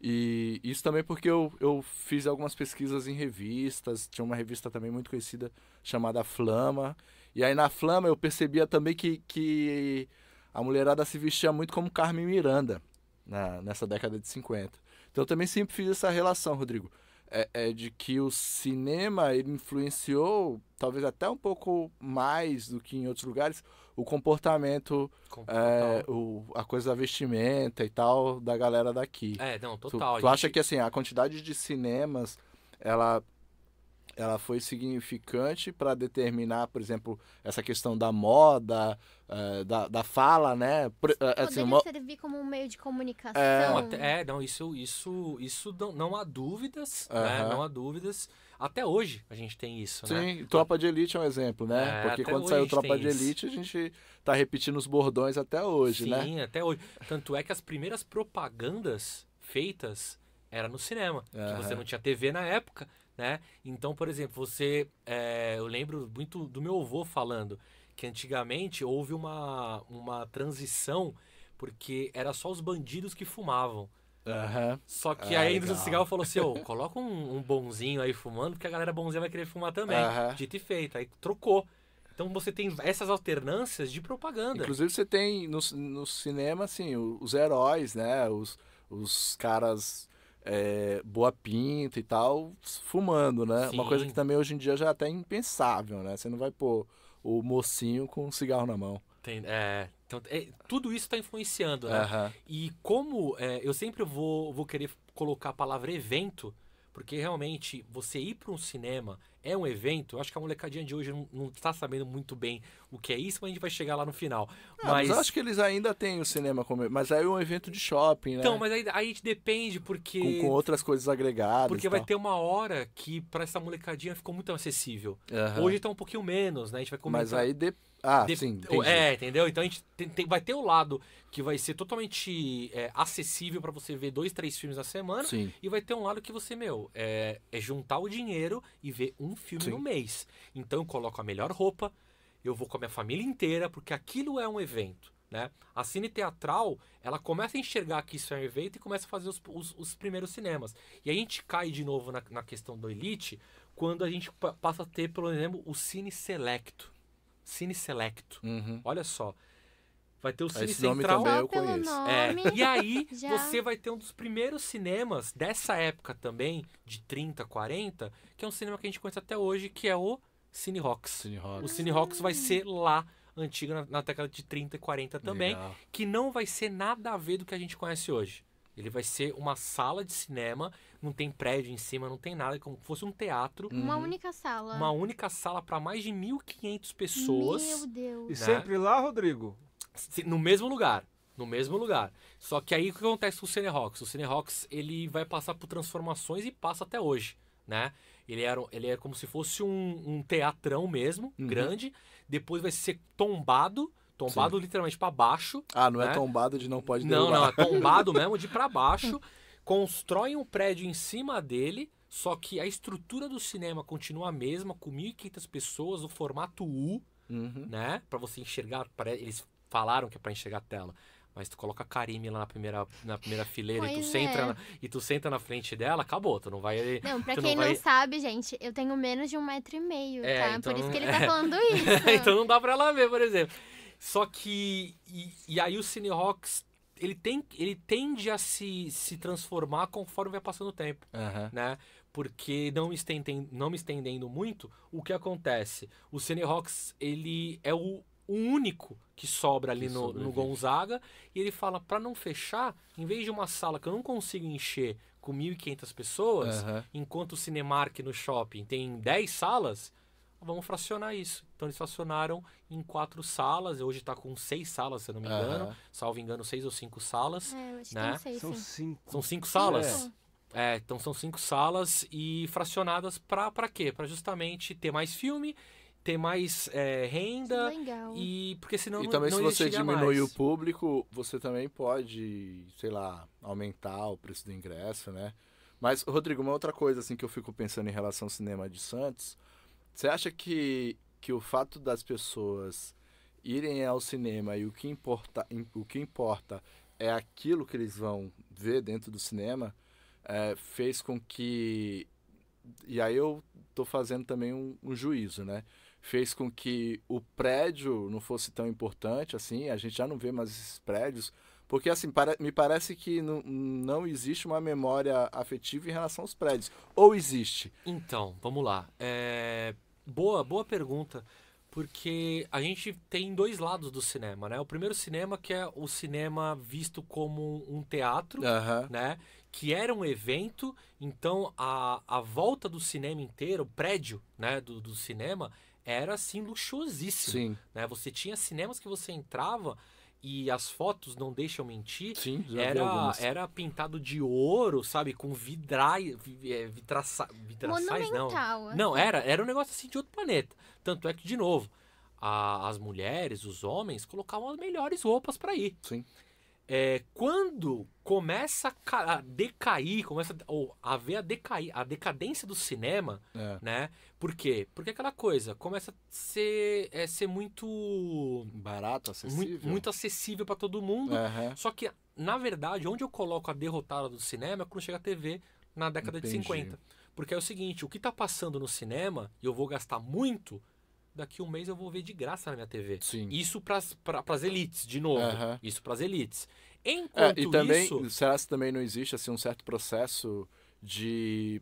E isso também porque eu, eu fiz algumas pesquisas em revistas, tinha uma revista também muito conhecida chamada Flama. E aí na Flama eu percebia também que, que a mulherada se vestia muito como Carmen Miranda na, nessa década de 50. Então eu também sempre fiz essa relação, Rodrigo. É, é, de que o cinema ele influenciou, talvez até um pouco mais do que em outros lugares, o comportamento, é, o, a coisa da vestimenta e tal da galera daqui. É, não, total. Tu, tu gente... acha que assim, a quantidade de cinemas, ela ela foi significante para determinar, por exemplo, essa questão da moda, é, da, da fala, né? Pre, é, assim, Poderia uma... servir como um meio de é. comunicação. É, não, até, é, não isso, isso, isso não, não há dúvidas, né? Não há dúvidas. Até hoje a gente tem isso, Sim, né? Sim, Tropa de Elite é um exemplo, né? É, Porque quando saiu Tropa de Elite, isso. a gente tá repetindo os bordões até hoje, Sim, né? Sim, até hoje. Tanto é que as primeiras propagandas feitas era no cinema. Que você não tinha TV na época, né? Então, por exemplo, você. É, eu lembro muito do meu avô falando que antigamente houve uma, uma transição porque era só os bandidos que fumavam. Uhum. Só que ah, aí a indústria do cigarro falou assim: oh, coloca um, um, bonzinho aí fumando, porque a galera bonzinha vai querer fumar também. Uhum. Dito e feito. Aí trocou. Então você tem essas alternâncias de propaganda. Inclusive você tem no, no cinema, assim, os heróis, né? Os, os caras é, boa pinta e tal, fumando, né? Sim. Uma coisa que também hoje em dia já é até impensável, né? Você não vai pôr o mocinho com um cigarro na mão. Tem, é, então, é, tudo isso está influenciando, né? Uhum. E como é, eu sempre vou, vou querer colocar a palavra evento, porque realmente você ir para um cinema é um evento. Eu acho que a molecadinha de hoje não, está sabendo muito bem o que é isso, mas a gente vai chegar lá no final. mas... mas acho que eles ainda têm o cinema como. Mas aí é um evento de shopping, né? Então, mas aí, aí depende, porque. Com, com, outras coisas agregadas. Porque vai ter uma hora que para essa molecadinha ficou muito acessível. Uhum. Hoje está um pouquinho menos, né? A gente vai começar Mas aí depende ah, de... sim. Entendi. É, entendeu? Então a gente tem, tem, vai ter o lado que vai ser totalmente é, acessível para você ver dois, três filmes na semana. Sim. E vai ter um lado que você, meu, é, é juntar o dinheiro e ver um filme sim. no mês. Então eu coloco a melhor roupa, eu vou com a minha família inteira, porque aquilo é um evento. Né? A cine teatral, ela começa a enxergar que isso é um evento e começa a fazer os, os, os primeiros cinemas. E a gente cai de novo na, na questão do Elite quando a gente passa a ter, por exemplo, o Cine Selecto. Cine Selecto. Uhum. Olha só. Vai ter o Cine Esse Central. Nome também eu ah, conheço. É. E aí Já. você vai ter um dos primeiros cinemas dessa época também, de 30, 40, que é um cinema que a gente conhece até hoje, que é o Cine Rocks. Cine Rocks. O Cine Rocks vai ser lá antiga na, na década de 30 e 40 também, Legal. que não vai ser nada a ver do que a gente conhece hoje. Ele vai ser uma sala de cinema não tem prédio em cima, não tem nada, é como se fosse um teatro. Uhum. Uma uhum. única sala. Uma única sala para mais de 1.500 pessoas. Meu Deus. Né? E sempre lá, Rodrigo? No mesmo lugar. No mesmo lugar. Só que aí o que acontece com o Cinerox? O Cinerox, ele vai passar por transformações e passa até hoje, né? Ele era, ele era é como se fosse um, um teatrão mesmo, uhum. grande. Depois vai ser tombado, tombado Sim. literalmente para baixo. Ah, não é né? é tombado de não pode derrubar. Não, não, é tombado mesmo de para baixo constrói um prédio em cima dele, só que a estrutura do cinema continua a mesma, com 1.500 pessoas, o formato U, uhum. né? Para você enxergar, pra, eles falaram que é para enxergar a tela. Mas tu coloca a Karime lá na primeira, na primeira fileira e tu, senta é. na, e tu senta na frente dela, acabou. Tu não vai. Não, pra quem não, vai... não, sabe, gente, eu tenho menos de um metro e meio, é, tá? Então por isso que ele tá é. tá falando então isso. então não dá pra ela ver, por exemplo. Só que. E, e aí o Rocks ele, tem, ele tende a se, se transformar conforme vai passando o tempo, uhum. né? Porque não me, estendendo, não me estendendo muito, o que acontece? O Cinerox, ele é o, o único que sobra ali que no, no, Gonzaga, e ele fala, para não fechar, em vez de uma sala que eu não consigo encher com 1.500 pessoas, uhum. enquanto o Cinemark no shopping tem 10 salas, vamos fracionar isso. Então eles fracionaram em quatro salas, hoje está com seis salas, se eu não me engano. Uhum. Salvo engano, seis ou cinco salas. É, né? seis, São sim. cinco. São cinco salas? É. é. então são cinco salas e fracionadas para quê? Para justamente ter mais filme ter mais é, renda é Legal. e porque senão e também não se você diminui mais. o público você também pode sei lá aumentar o preço do ingresso né mas Rodrigo uma outra coisa assim que eu fico pensando em relação ao cinema de Santos você acha que, que o fato das pessoas irem ao cinema e o que importa, o que importa é aquilo que eles vão ver dentro do cinema, é, fez com que. E aí eu estou fazendo também um, um, juízo, né? Fez com que o prédio não fosse tão importante assim, a gente já não vê mais esses prédios, porque assim, para, me parece que não, não existe uma memória afetiva em relação aos prédios. Ou existe? Então, vamos lá. É, Boa, boa pergunta. Porque a gente tem dois lados do cinema, né? O primeiro cinema que é o cinema visto como um teatro, né? Que era um evento, então a, a volta do cinema inteiro, o prédio né, do, do cinema, era assim luxuosíssimo. Sim. Né? Você tinha cinemas que você entrava e as fotos não deixam mentir, Sim, era, era pintado de ouro, sabe? Com vidrai, é, vitraça, vitraçais, não. Assim. Não, era, era um negócio assim de outro planeta. Tanto é que, de novo, a, as mulheres, os homens colocavam as melhores roupas para ir. Sim é, quando começa a decair, começa ou a a decair, a decadência do cinema, é. né? Por quê? Porque aquela coisa começa a ser, é, ser muito barato, acessível, muito, muito acessível para todo mundo. Uhum. Só que na verdade, onde eu coloco a derrotada do cinema é quando chega a TV na década Entendi. de 50. Porque é o seguinte, o que está passando no cinema, e eu vou gastar muito daqui um mês eu vou ver de graça na minha TV. Sim. Isso para as elites, de novo. Uhum. Isso para as elites. É, Enquanto é, e também, isso... Será que também não existe assim, um certo processo de,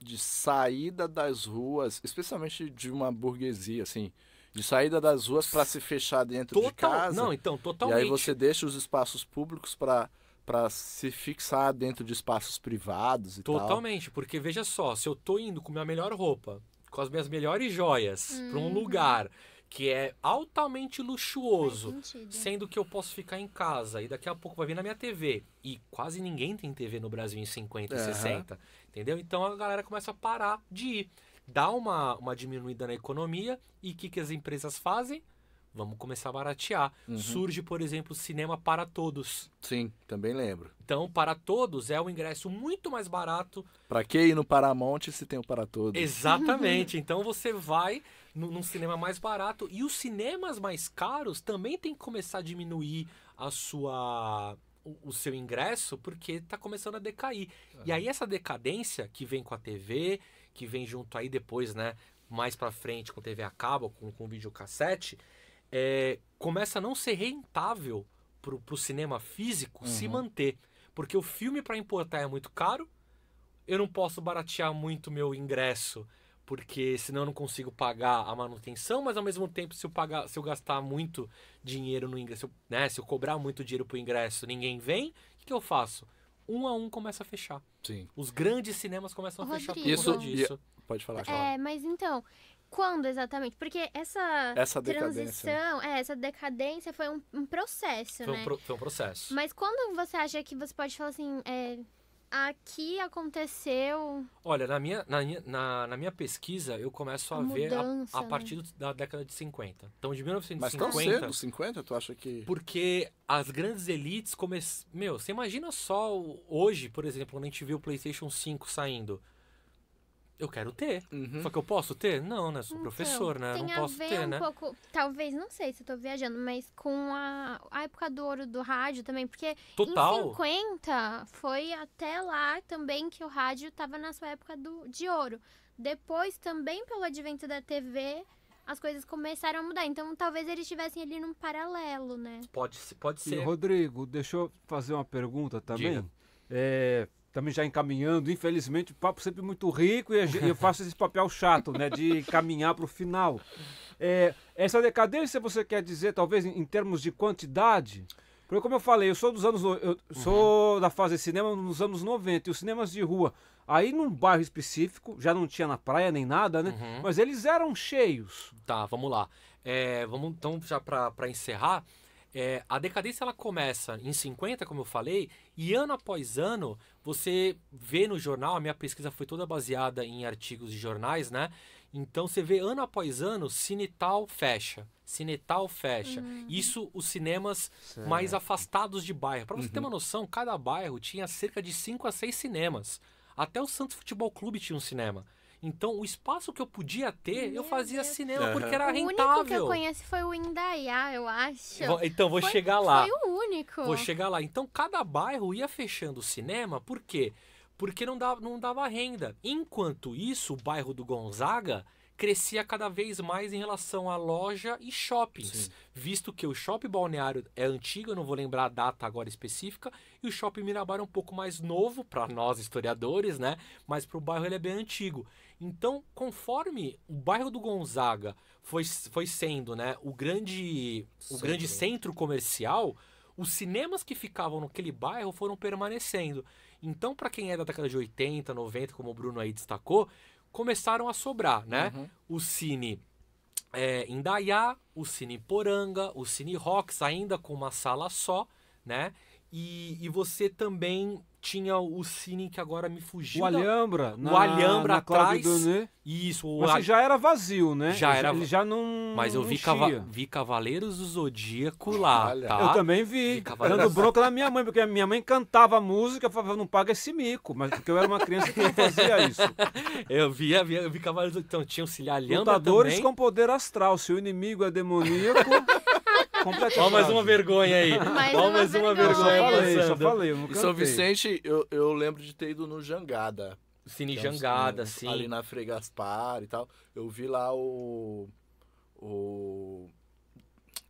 de saída das ruas, especialmente de uma burguesia, assim... De saída das ruas para se fechar dentro Total... de casa. Não, então, totalmente. E aí você deixa os espaços públicos para para se fixar dentro de espaços privados e Totalmente, tal. Totalmente, porque veja só, se eu tô indo com minha melhor roupa com as minhas melhores joias para um uhum. lugar que é altamente luxuoso, sendo que eu posso ficar em casa e daqui a pouco vai vir na minha TV. E quase ninguém tem TV no Brasil em 50 e uhum. 60, entendeu? Então a galera começa a parar de ir. Dá uma, uma diminuída na economia e o que, que as empresas fazem? Vamos começar a baratear. Uhum. Surge, por exemplo, cinema para todos. Sim, também lembro. Então, para todos é um ingresso muito mais barato. Para que ir no Paramount se tem o para todos? Exatamente. então você vai num cinema mais barato e os cinemas mais caros também tem que começar a diminuir a sua o seu ingresso porque está começando a decair. Uhum. E é. aí essa decadência que vem com a TV, que vem junto aí depois, né, mais para frente com TV a cabo, com com videocassete, é, começa a não ser rentável para o cinema físico uhum. se manter. Porque o filme para importar é muito caro, eu não posso baratear muito meu ingresso, porque senão eu não consigo pagar a manutenção, mas ao mesmo tempo, se eu, pagar, se eu gastar muito dinheiro no ingresso, né? Se eu cobrar muito dinheiro pro ingresso ninguém vem, o que eu faço? um a um começa a fechar. Sim. Os grandes cinemas começam a fechar por Isso, disso. Pode falar, É, mas então, quando exatamente? Porque essa, essa né? transição, é, essa decadência foi um, um processo, foi um, né? Pro, foi um processo. Mas quando você acha que você pode falar assim, é, aqui aconteceu. Olha, na minha, na, na, na minha pesquisa, eu começo a, a ver mudança, a, a, né? partir da década de 50. Então, de 1950. Mas tão cedo, 50, tu acha que. Porque as grandes elites começaram. Meu, você imagina só hoje, por exemplo, quando a gente viu o PlayStation 5 saindo eu quero ter. Uhum. Só que eu posso ter? Não, né? Sou então, professor, né? não posso ver ter, um né? Pouco, talvez, não sei se eu tô viajando, mas com a, a época do ouro do rádio também, porque Total. em 50 foi até lá também que o rádio tava na sua época do, de ouro. Depois, também pelo advento da TV, as coisas começaram a mudar. Então, talvez eles estivessem ali num paralelo, né? Pode, pode ser. E, Rodrigo, deixa eu fazer uma pergunta também. Diga. É, também já encaminhando. Infelizmente, o papo sempre muito rico e eu faço esse papel chato, né? De caminhar para o final. É, essa decadência você quer dizer, talvez, em, termos de quantidade? Porque como eu falei, eu sou dos anos. Eu sou uhum. da fase de cinema nos anos 90. E os cinemas de rua, aí num bairro específico, já não tinha na praia nem nada, né? Uhum. Mas eles eram cheios. Tá, vamos lá. É, vamos então, já para encerrar, é, a decadência ela começa em 50, como eu falei, e ano após ano você vê no jornal, a minha pesquisa foi toda baseada em artigos de jornais, né? Então você vê ano após ano, Cinetal fecha, Cinetal fecha. Uhum. Isso os cinemas certo. mais afastados de bairro. Para você uhum. ter uma uhum. noção, cada bairro tinha cerca de 5 a 6 cinemas. Até o Santos Futebol Clube tinha um cinema. Então, o espaço que eu podia ter, Meu eu fazia Deus. cinema uhum. porque era rentável. O único que eu conheço foi o Indaiá, eu acho. Então, vou foi, chegar lá. Foi o único. Vou chegar lá. Então, cada bairro ia fechando o cinema, por quê? Porque não dava, não dava renda. Enquanto isso, o bairro do Gonzaga crescia cada vez mais em relação à loja e shoppings, Sim. visto que o shopping balneário é antigo, eu não vou lembrar a data agora específica, e o shopping Mirabar é um pouco mais novo para nós historiadores, né? Mas para o bairro ele é bem antigo. Então, conforme o bairro do Gonzaga foi, foi sendo né, o, grande, centro. o grande centro comercial, os cinemas que ficavam naquele bairro foram permanecendo. Então, para quem é da década de 80, 90, como o Bruno aí destacou, começaram a sobrar, né? Uhum. O Cine é, Indaiá, o Cine Poranga, o Cine Rocks, ainda com uma sala só, né? E, e você também tinha o cine que agora me fugiu. O Alhambra. Na, o Alhambra atrás. Isso. O Mas Al... já era vazio, né? Já era. Ele já não. Mas eu vi, cava... vi Cavaleiros do Zodíaco lá. Tá? Eu também vi. vi Dando bronca na minha mãe, porque a minha mãe cantava música, falava, não paga esse mico. Mas porque eu era uma criança que não fazia isso. eu vi, eu vi Cavaleiros do Então tinha o Cílio Alhambra. Lutadores também. com poder astral. Se o inimigo é demoníaco. Completa Ó, mais uma vergonha aí. Mais Ó, uma mais uma vergonha. vergonha. Só falei, só falei, eu nunca São Vicente, eu, eu lembro de ter ido no Jangada. Cine então, Jangada, sim. Ali na Frei Gaspar e tal. Eu vi lá o. O.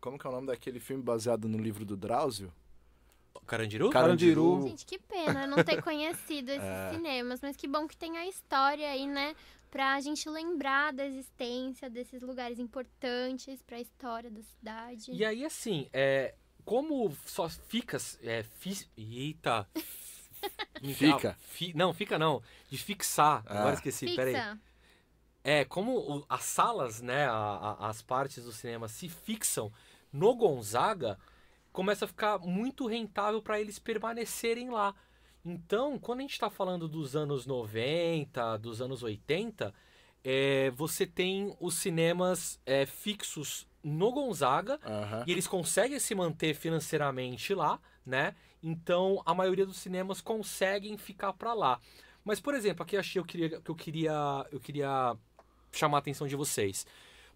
Como que é o nome daquele filme baseado no livro do Drauzio? Carandiru? Carandiru. Gente, que pena não ter conhecido esses é. cinemas, mas que bom que tem a história aí, né? para a gente lembrar da existência desses lugares importantes para a história da cidade. E aí, assim, é, como só fica. É, fi, eita! fica. fi, não, fica não. De fixar. Ah. Agora esqueci, Fixa. peraí. É, como o, as salas, né, a, a, as partes do cinema se fixam no Gonzaga, começa a ficar muito rentável para eles permanecerem lá. Então, quando a gente está falando dos anos 90, dos anos 80, é, você tem os cinemas é, fixos no Gonzaga uhum. e eles conseguem se manter financeiramente lá, né? Então a maioria dos cinemas conseguem ficar para lá. Mas por exemplo, aqui achei eu queria, que eu queria eu queria chamar a atenção de vocês.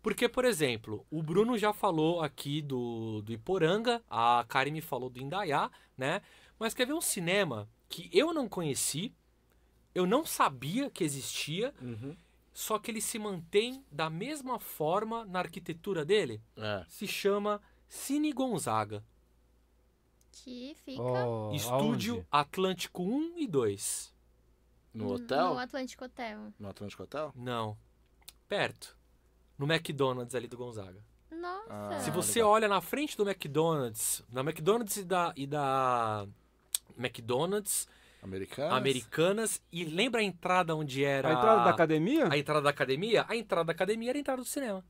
Porque, por exemplo, o Bruno já falou aqui do, do Iporanga, a Karen me falou do Indaiá, né? Mas quer ver um cinema que eu não conheci, eu não sabia que existia, uhum. só que ele se mantém da mesma forma na arquitetura dele. É. Se chama Cine Gonzaga. Que fica. Oh, Estúdio aonde? Atlântico 1 e 2. No hotel? No Atlântico Hotel. No Atlântico Hotel? Não. Perto. No McDonald's ali do Gonzaga. Nossa. Ah, Se você legal. olha na frente do McDonald's, na McDonald's e da, e da McDonald's. Americanas. Americanas. E lembra a entrada onde era. A entrada da academia? A entrada da academia? A entrada da academia era a entrada do cinema.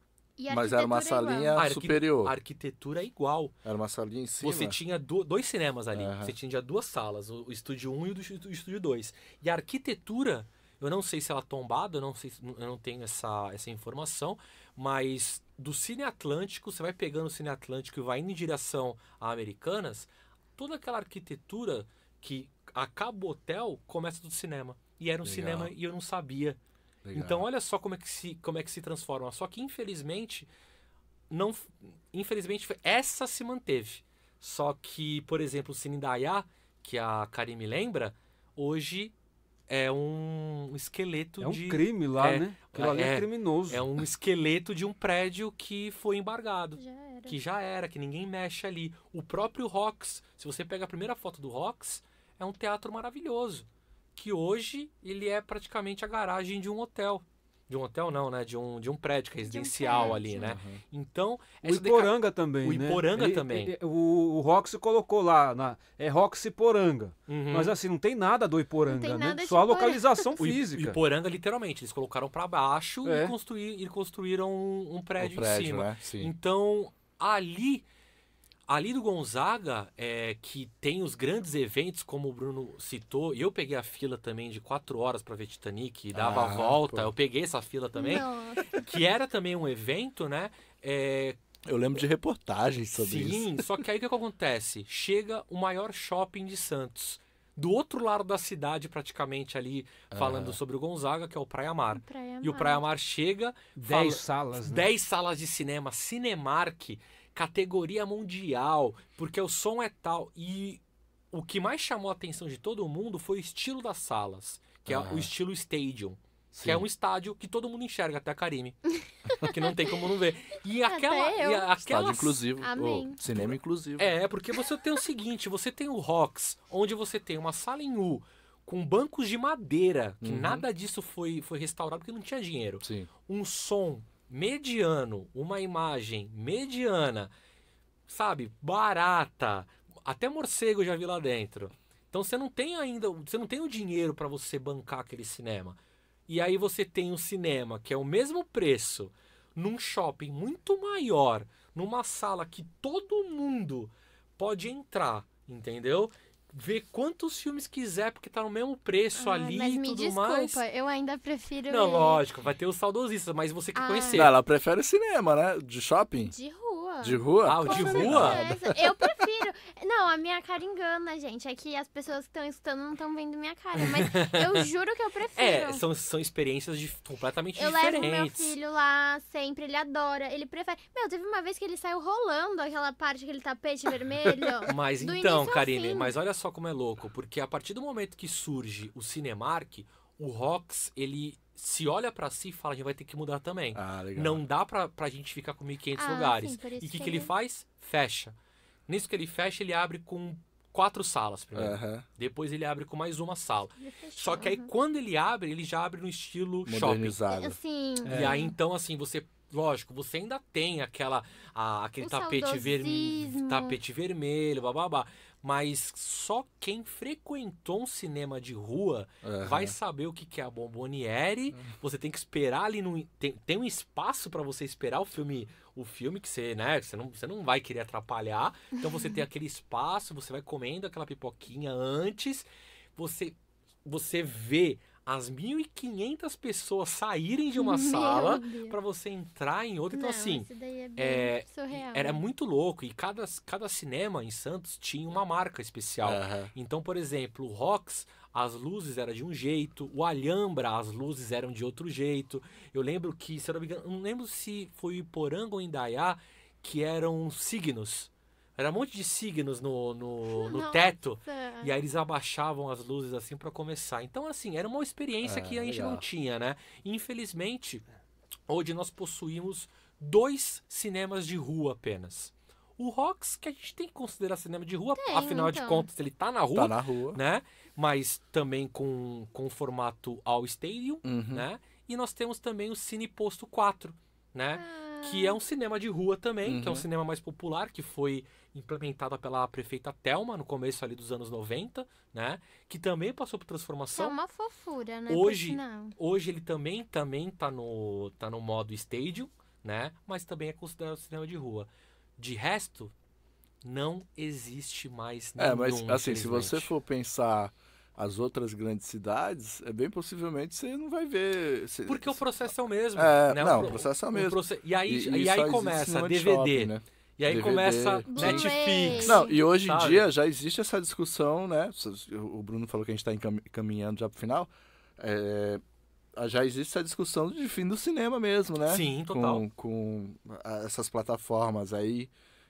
Mas era uma é salinha superior. A arquitetura é igual. Era uma salinha em cima. Você tinha do, dois cinemas ali. Uhum. Você tinha duas salas, o, o estúdio 1 um e o estúdio 2. E a arquitetura, eu não sei se ela é tombada, eu não sei, eu não tenho essa, essa informação, mas do Cine Atlântico, você vai pegando o Cine Atlântico e vai indo em direção a Americanas, toda aquela arquitetura que acaba o hotel começa do cinema. E era um Legal. cinema e eu não sabia. Legal. Então olha só como é que se como é que se transforma. Só que infelizmente não infelizmente essa se manteve. Só que, por exemplo, o Cine Dayá, que a Karine me lembra, hoje é um esqueleto É um de, crime lá, é, né? Aquilo é, ali é, é criminoso. É um esqueleto de um prédio que foi embargado. Já era. Que já era, que ninguém mexe ali. O próprio Rox, se você pega a primeira foto do Rox, é um teatro maravilhoso. Que hoje ele é praticamente a garagem de um hotel. De um hotel não, né? De um, de um prédio é residencial um ali, né? Uhum. Então... O Iporanga deca... também, O né? Iporanga né? também. Ele, ele, o, o Roxy colocou lá, na, é Roxy Poranga. Uhum. Mas assim, não tem nada do Iporanga, né? nada né? Só a localização física. O Iporanga, literalmente, eles colocaram para baixo é. e, construí e construíram um, um prédio, prédio em cima. Né? Então, ali Ali do Gonzaga, é, que tem os grandes eventos, como o Bruno citou, e eu peguei a fila também de quatro horas para ver Titanic, e dava ah, a volta, pô. eu peguei essa fila também, que era também um evento, né? É, eu lembro de reportagens sobre Sim, isso. Sim, só que aí o que acontece? Chega o maior shopping de Santos, do outro lado da cidade, praticamente ali, ah. falando sobre o Gonzaga, que é o Praia Mar. Praia Mar. E o Praia Mar chega. Dez fala, salas. Né? Dez salas de cinema, Cinemark categoria mundial, porque o som é tal. E o que mais chamou a atenção de todo mundo foi o estilo das salas, que é o estilo stadium. Sim. Que é um estádio que todo mundo enxerga, até a Karime. que não tem como não ver. E aquela. E a, aquelas... Estádio inclusivo. Oh, cinema inclusivo. É, porque você tem o seguinte: você tem o Rocks, onde você tem uma sala em U com bancos de madeira, que uhum. nada disso foi, foi restaurado porque não tinha dinheiro. Sim. Um som mediano, uma imagem mediana, sabe, barata, até morcego já vi lá dentro. Então você não tem ainda, você não tem o dinheiro para você bancar aquele cinema. E aí você tem um cinema que é o mesmo preço num shopping muito maior, numa sala que todo mundo pode entrar, entendeu? ver quantos filmes quiser, porque tá no mesmo preço ah, ali e tudo desculpa, mais. Desculpa, eu ainda prefiro. Não, lógico, vai ter os saudosistas, mas você que ah. conhecer. Não, ela prefere cinema, né? De shopping? De rua. De rua? Ah, de rua? É, eu prefiro não, a minha cara engana, gente. É que as pessoas que estão escutando não estão vendo minha cara. Mas eu juro que eu é, prefiro. É, são, são experiências de, completamente eu diferentes. Eu levo meu filho lá sempre, ele adora. Ele prefere. Meu, teve uma vez que ele saiu rolando aquela parte, aquele tapete tá vermelho. Mas então, Karine, mas olha só como é louco. Porque a partir do momento que surge o Cinemark, o Rox, ele se olha para si e fala, a gente vai ter que mudar também. Ah, não dá pra, pra gente ficar com 1.500 ah, lugares. Sim, e o que, que, que ele faz? Fecha. Nisso que ele fecha, ele abre com quatro salas primeiro. Uhum. Depois ele abre com mais uma sala. É Só que aí quando ele abre, ele já abre no estilo Modernizado. shopping. Sim. É. E aí é. então assim, você Lógico, você ainda tem aquela a, aquele o tapete, vermelho tapete vermelho, bababá mas só quem frequentou um cinema de rua uhum. vai saber o que, é a Bomboniere. Uhum. Você tem que esperar ali no tem, tem um espaço para você esperar o filme o filme que você, né, você não, você não vai querer atrapalhar. Então você tem aquele espaço, você vai comendo aquela pipoquinha antes, você você vê as 1.500 pessoas saírem de uma Meu sala para você entrar em outra. Então, Não, assim, é é, era né? muito louco. E cada, cada cinema em Santos tinha uma marca especial. Então, por exemplo, o Rox, as luzes eram de um jeito, o Alhambra, as luzes eram de outro jeito. Eu lembro que, se eu não me engano, não lembro se foi o Iporanga ou Indaiá, que eram signos. Era um monte de signos no, no, no teto. E aí eles abaixavam as luzes assim para começar. Então, assim, era uma experiência é, que a é, gente legal. não tinha, né? Infelizmente, hoje nós possuímos dois cinemas de rua apenas. O Rocks, que a gente tem que considerar cinema de rua, tem, afinal então. de contas, ele tá na tá rua. Tá na rua. Né? Mas também com, com o formato All Stadium, uhum. né? E nós temos também o Cine Posto 4, né? Ah. Que é um cinema de rua também, uhum. que é um uhum. cinema mais popular, que foi implementada pela prefeita Telma no começo ali dos anos 90, né? Que também passou por transformação. É uma fofura, né? Hoje, hoje ele também também tá no tá no modo stadium, né? Mas também é considerado cinema de rua. De resto, não existe mais é, nenhum. É, mas assim, se você for pensar as outras grandes cidades, é bem possivelmente você não vai ver. Você, Porque o processo é o mesmo. É, né? Não, o, processo é o mesmo. O e aí, e, e aí começa DVD. Shopping, né? E aí DVD, começa Netflix. Não, e hoje sabe? em dia já existe essa discussão, né? O Bruno falou que a gente está caminhando já para o final. É, já existe essa discussão de fim do cinema mesmo, né? Sim, total. Com, com essas plataformas aí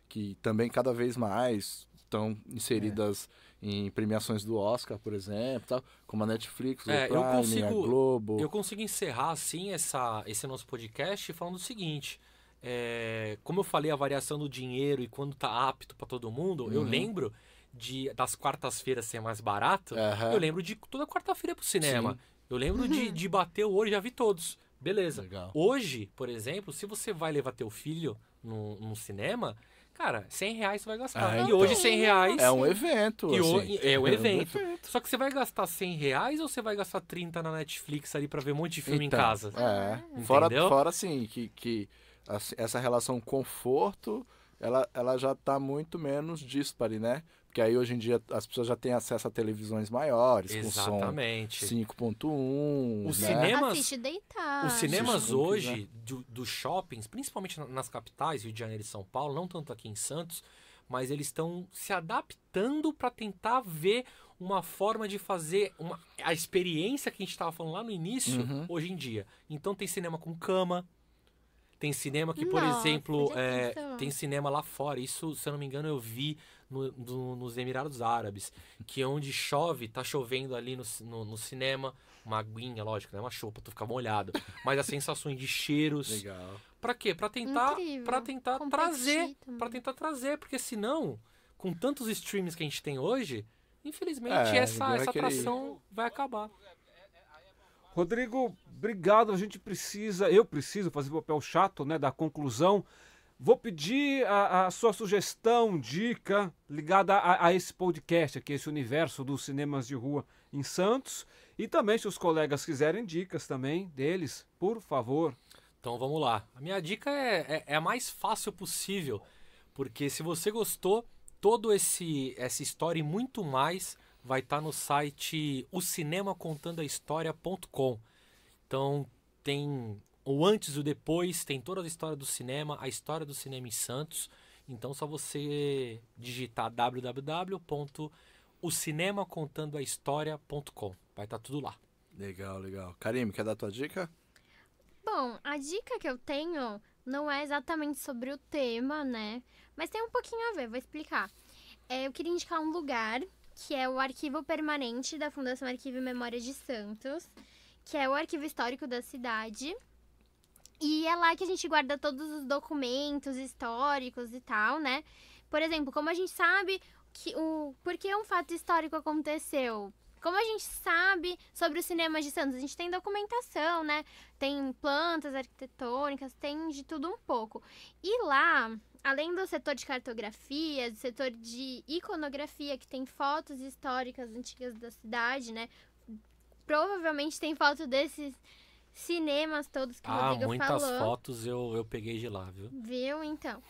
que também cada vez mais estão inseridas é. em premiações do Oscar, por exemplo, tal, como a Netflix, é, o Prime, consigo, a Globo. Eu consigo encerrar assim essa, esse nosso podcast falando o seguinte é, como eu falei a variação do dinheiro e quando tá apto para todo mundo, uhum. eu lembro de das quartas-feiras ser mais barato. Uhum. Eu lembro de toda quarta-feira pro cinema. Sim. Eu lembro uhum. de, de bater o olho, já vi todos. Beleza. Legal. Hoje, por exemplo, se você vai levar teu filho num, cinema, cara, 100 reais você vai gastar. Ah, e então. hoje 100 reais... É um evento. Assim. É, é um evento. um evento. Só que você vai gastar 100 reais ou você vai gastar 30 na Netflix ali para ver um monte de filme então, em casa? É. Entendeu? Fora, fora assim, que... que Assim, essa relação conforto, ela, ela já está muito menos dispare, né? Porque aí hoje em dia as pessoas já têm acesso a televisões maiores, Exatamente. com som 5.1. Os né? cinemas. Assiste deitar. Os cinemas Assiste hoje né? dos do shoppings, principalmente nas capitais, Rio de Janeiro e São Paulo, não tanto aqui em Santos, mas eles estão se adaptando para tentar ver uma forma de fazer uma, a experiência que a gente estava falando lá no início, uhum. hoje em dia. Então tem cinema com cama, tem cinema que, por Nossa, exemplo, é, tem cinema lá fora. Isso, se eu não me engano, eu vi no, nos Emirados Árabes. Que é onde chove, tá chovendo ali no, no cinema. Uma aguinha, lógico, né? Uma chupa, tu fica molhado. Mas as sensações de cheiros. Legal. Pra quê? Pra tentar, pra tentar trazer. Também. Pra tentar trazer, porque senão, com tantos streams que a gente tem hoje, infelizmente é, essa, essa atração vai acabar. Rodrigo, obrigado. A gente precisa, eu preciso fazer o papel chato, né, da conclusão. Vou pedir a, a sua sugestão, dica ligada a, a, esse podcast aqui, esse universo dos cinemas de rua em Santos. E também, se os colegas quiserem dicas também deles, por favor. Então vamos lá. A minha dica é, é, é a mais fácil possível, porque se você gostou, todo esse essa história e muito mais vai estar tá no site história.com. Então tem o antes e o depois, tem toda a história do cinema, a história do cinema em Santos. Então só você digitar www.ocinemacontandoahistoria.com. Vai estar tá tudo lá. Legal, legal. Karim, quer dar a tua dica? Bom, a dica que eu tenho não é exatamente sobre o tema, né? Mas tem um pouquinho a ver, vou explicar. É, eu queria indicar um lugar que é o Arquivo Permanente da Fundação Arquivo e Memória de Santos, que é o arquivo histórico da cidade. E é lá que a gente guarda todos os documentos históricos e tal, né? Por exemplo, como a gente sabe que o por que um fato histórico aconteceu? Como a gente sabe sobre os cinemas de Santos? A gente tem documentação, né? Tem plantas arquitetônicas, tem de tudo um pouco. E lá além do setor de cartografia, do setor de iconografia, que tem fotos históricas antigas da cidade, né? Provavelmente tem foto desses cinemas todos que ah, o Rodrigo falou. Ah, muitas fotos eu, eu peguei de lá, viu? Viu, então.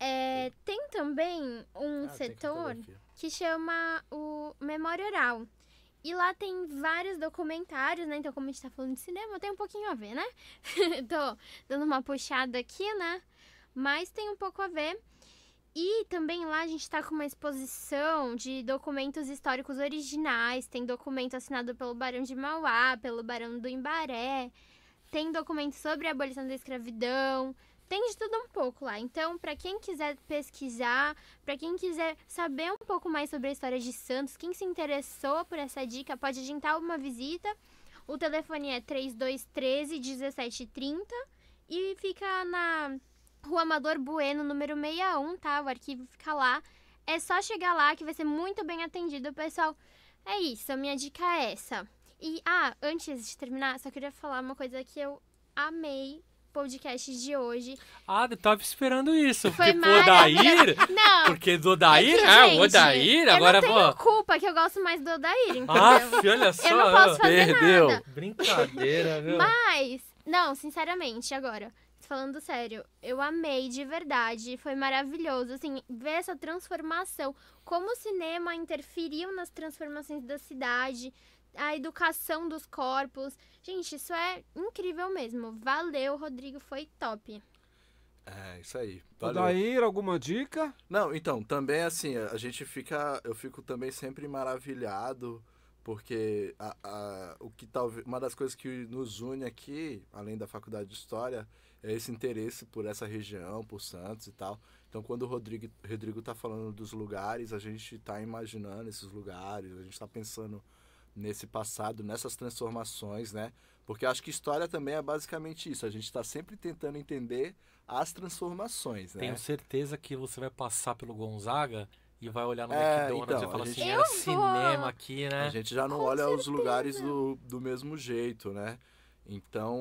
É, tem também um ah, setor que chama o Memória Oral. E lá tem vários documentários, né? Então, como a gente tá falando de cinema, tem um pouquinho a ver, né? Tô dando uma puxada aqui, né? mas tem um pouco a ver. E também lá a gente está com uma exposição de documentos históricos originais. Tem documento assinado pelo Barão de Mauá, pelo Barão do Imbaré. Tem documento sobre a abolição da escravidão. Tem de tudo um pouco lá. Então, para quem quiser pesquisar, para quem quiser saber um pouco mais sobre a história de Santos, quem se interessou por essa dica, pode agendar uma visita. O telefone é 3213 1730 e fica na Rua Amador Bueno, número 61, tá? O arquivo fica lá. É só chegar lá que vai ser muito bem atendido, pessoal. É isso, a minha dica é essa. E, ah, antes de terminar, só queria falar uma coisa que eu amei podcast de hoje. Ah, eu tava esperando isso. Foi porque o Odair? Não. Porque do Odair? É, o Odair. Eu agora não tenho vou... culpa que eu gosto mais do Odair, ah, entendeu? Ah, olha só. Eu não posso fazer Perdeu. nada. Brincadeira, viu? Mas, não, sinceramente, agora falando sério, eu amei de verdade, foi maravilhoso, assim, ver essa transformação, como o cinema interferiu nas transformações da cidade, a educação dos corpos. Gente, isso é incrível mesmo. Valeu, Rodrigo, foi top. É, isso aí. Valeu. Daí, alguma dica? Não, então, também assim, a gente fica. Eu fico também sempre maravilhado, porque a, a, o que talvez. Uma das coisas que nos une aqui, além da faculdade de História, é esse interesse por essa região, por Santos e tal. Então, quando o Rodrigo, Rodrigo tá falando dos lugares, a gente está imaginando esses lugares, a gente está pensando nesse passado, nessas transformações, né? Porque acho que história também é basicamente isso. A gente está sempre tentando entender as transformações, né? Tenho certeza que você vai passar pelo Gonzaga e vai olhar no é, McDonald's então, e gente... assim, é cinema aqui, né? A gente já não Com olha certeza. os lugares do, do mesmo jeito, né? Então,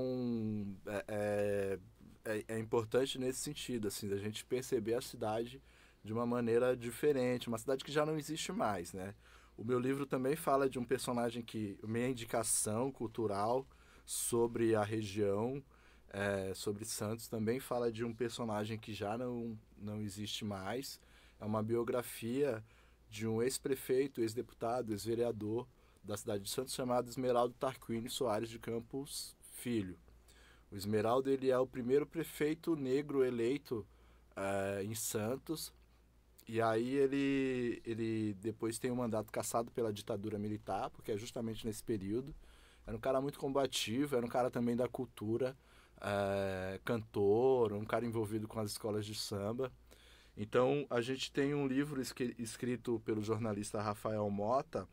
é, é, é, é, importante nesse sentido, assim, da gente perceber a cidade de uma maneira diferente, uma cidade que já não existe mais, né? O meu livro também fala de um personagem que... Minha indicação cultural sobre a região, é, sobre Santos, também fala de um personagem que já não, não existe mais. É uma biografia de um ex-prefeito, ex-deputado, ex-vereador da cidade de Santos, chamado Esmeraldo Tarquini Soares de Campos filho. O Esmeralda ele é o primeiro prefeito negro eleito é, em Santos. E aí ele, ele depois tem o um mandato cassado pela ditadura militar, porque é justamente nesse período. Era um cara muito combativo, era um cara também da cultura, é, cantor, um cara envolvido com as escolas de samba. Então a gente tem um livro escrito pelo jornalista Rafael Mota,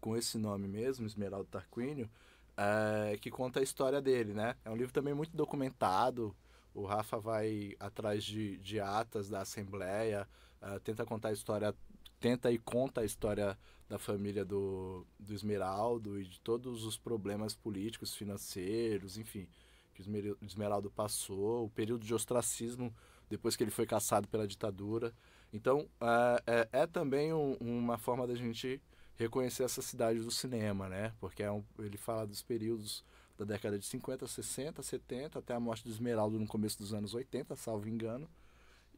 com esse nome mesmo, Esmeralda Tarquínio, é, que conta a história dele, né? É um livro também muito documentado. O Rafa vai atrás de, de atas da Assembleia, é, tenta contar a história, tenta e conta a história da família do, do Esmeraldo e de todos os problemas políticos, financeiros, enfim, que o Esmeraldo passou, o período de ostracismo depois que ele foi caçado pela ditadura. Então, é, é, é também um, uma forma da gente reconhecer essa cidade do cinema, né? Porque é um, ele fala dos períodos da década de 50, 60, 70, até a morte do Esmeralda no começo dos anos 80, salvo engano.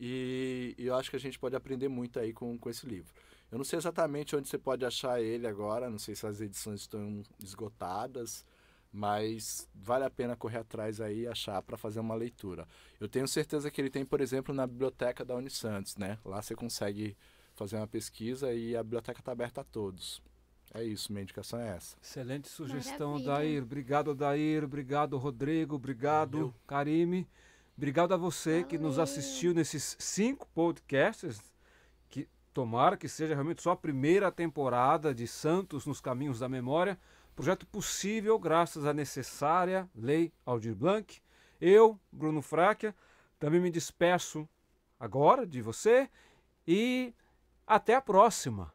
E, e, eu acho que a gente pode aprender muito aí com, com esse livro. Eu não sei exatamente onde você pode achar ele agora, não sei se as edições estão esgotadas, mas vale a pena correr atrás aí e achar para fazer uma leitura. Eu tenho certeza que ele tem, por exemplo, na biblioteca da Unisantos, né? Lá você consegue fazer uma pesquisa e a biblioteca está aberta a todos. É isso, minha indicação é essa. Excelente sugestão, Maravilha. Dair. Obrigado, Dair. Obrigado, Rodrigo. Obrigado, Valeu. Karime. Obrigado a você Valeu. que nos assistiu nesses cinco podcasts. Que tomara que seja realmente só a primeira temporada de Santos nos Caminhos da Memória. Projeto possível graças à necessária Lei Aldir Blanc. Eu, Bruno Fraquia, também me despeço agora de você e até a próxima!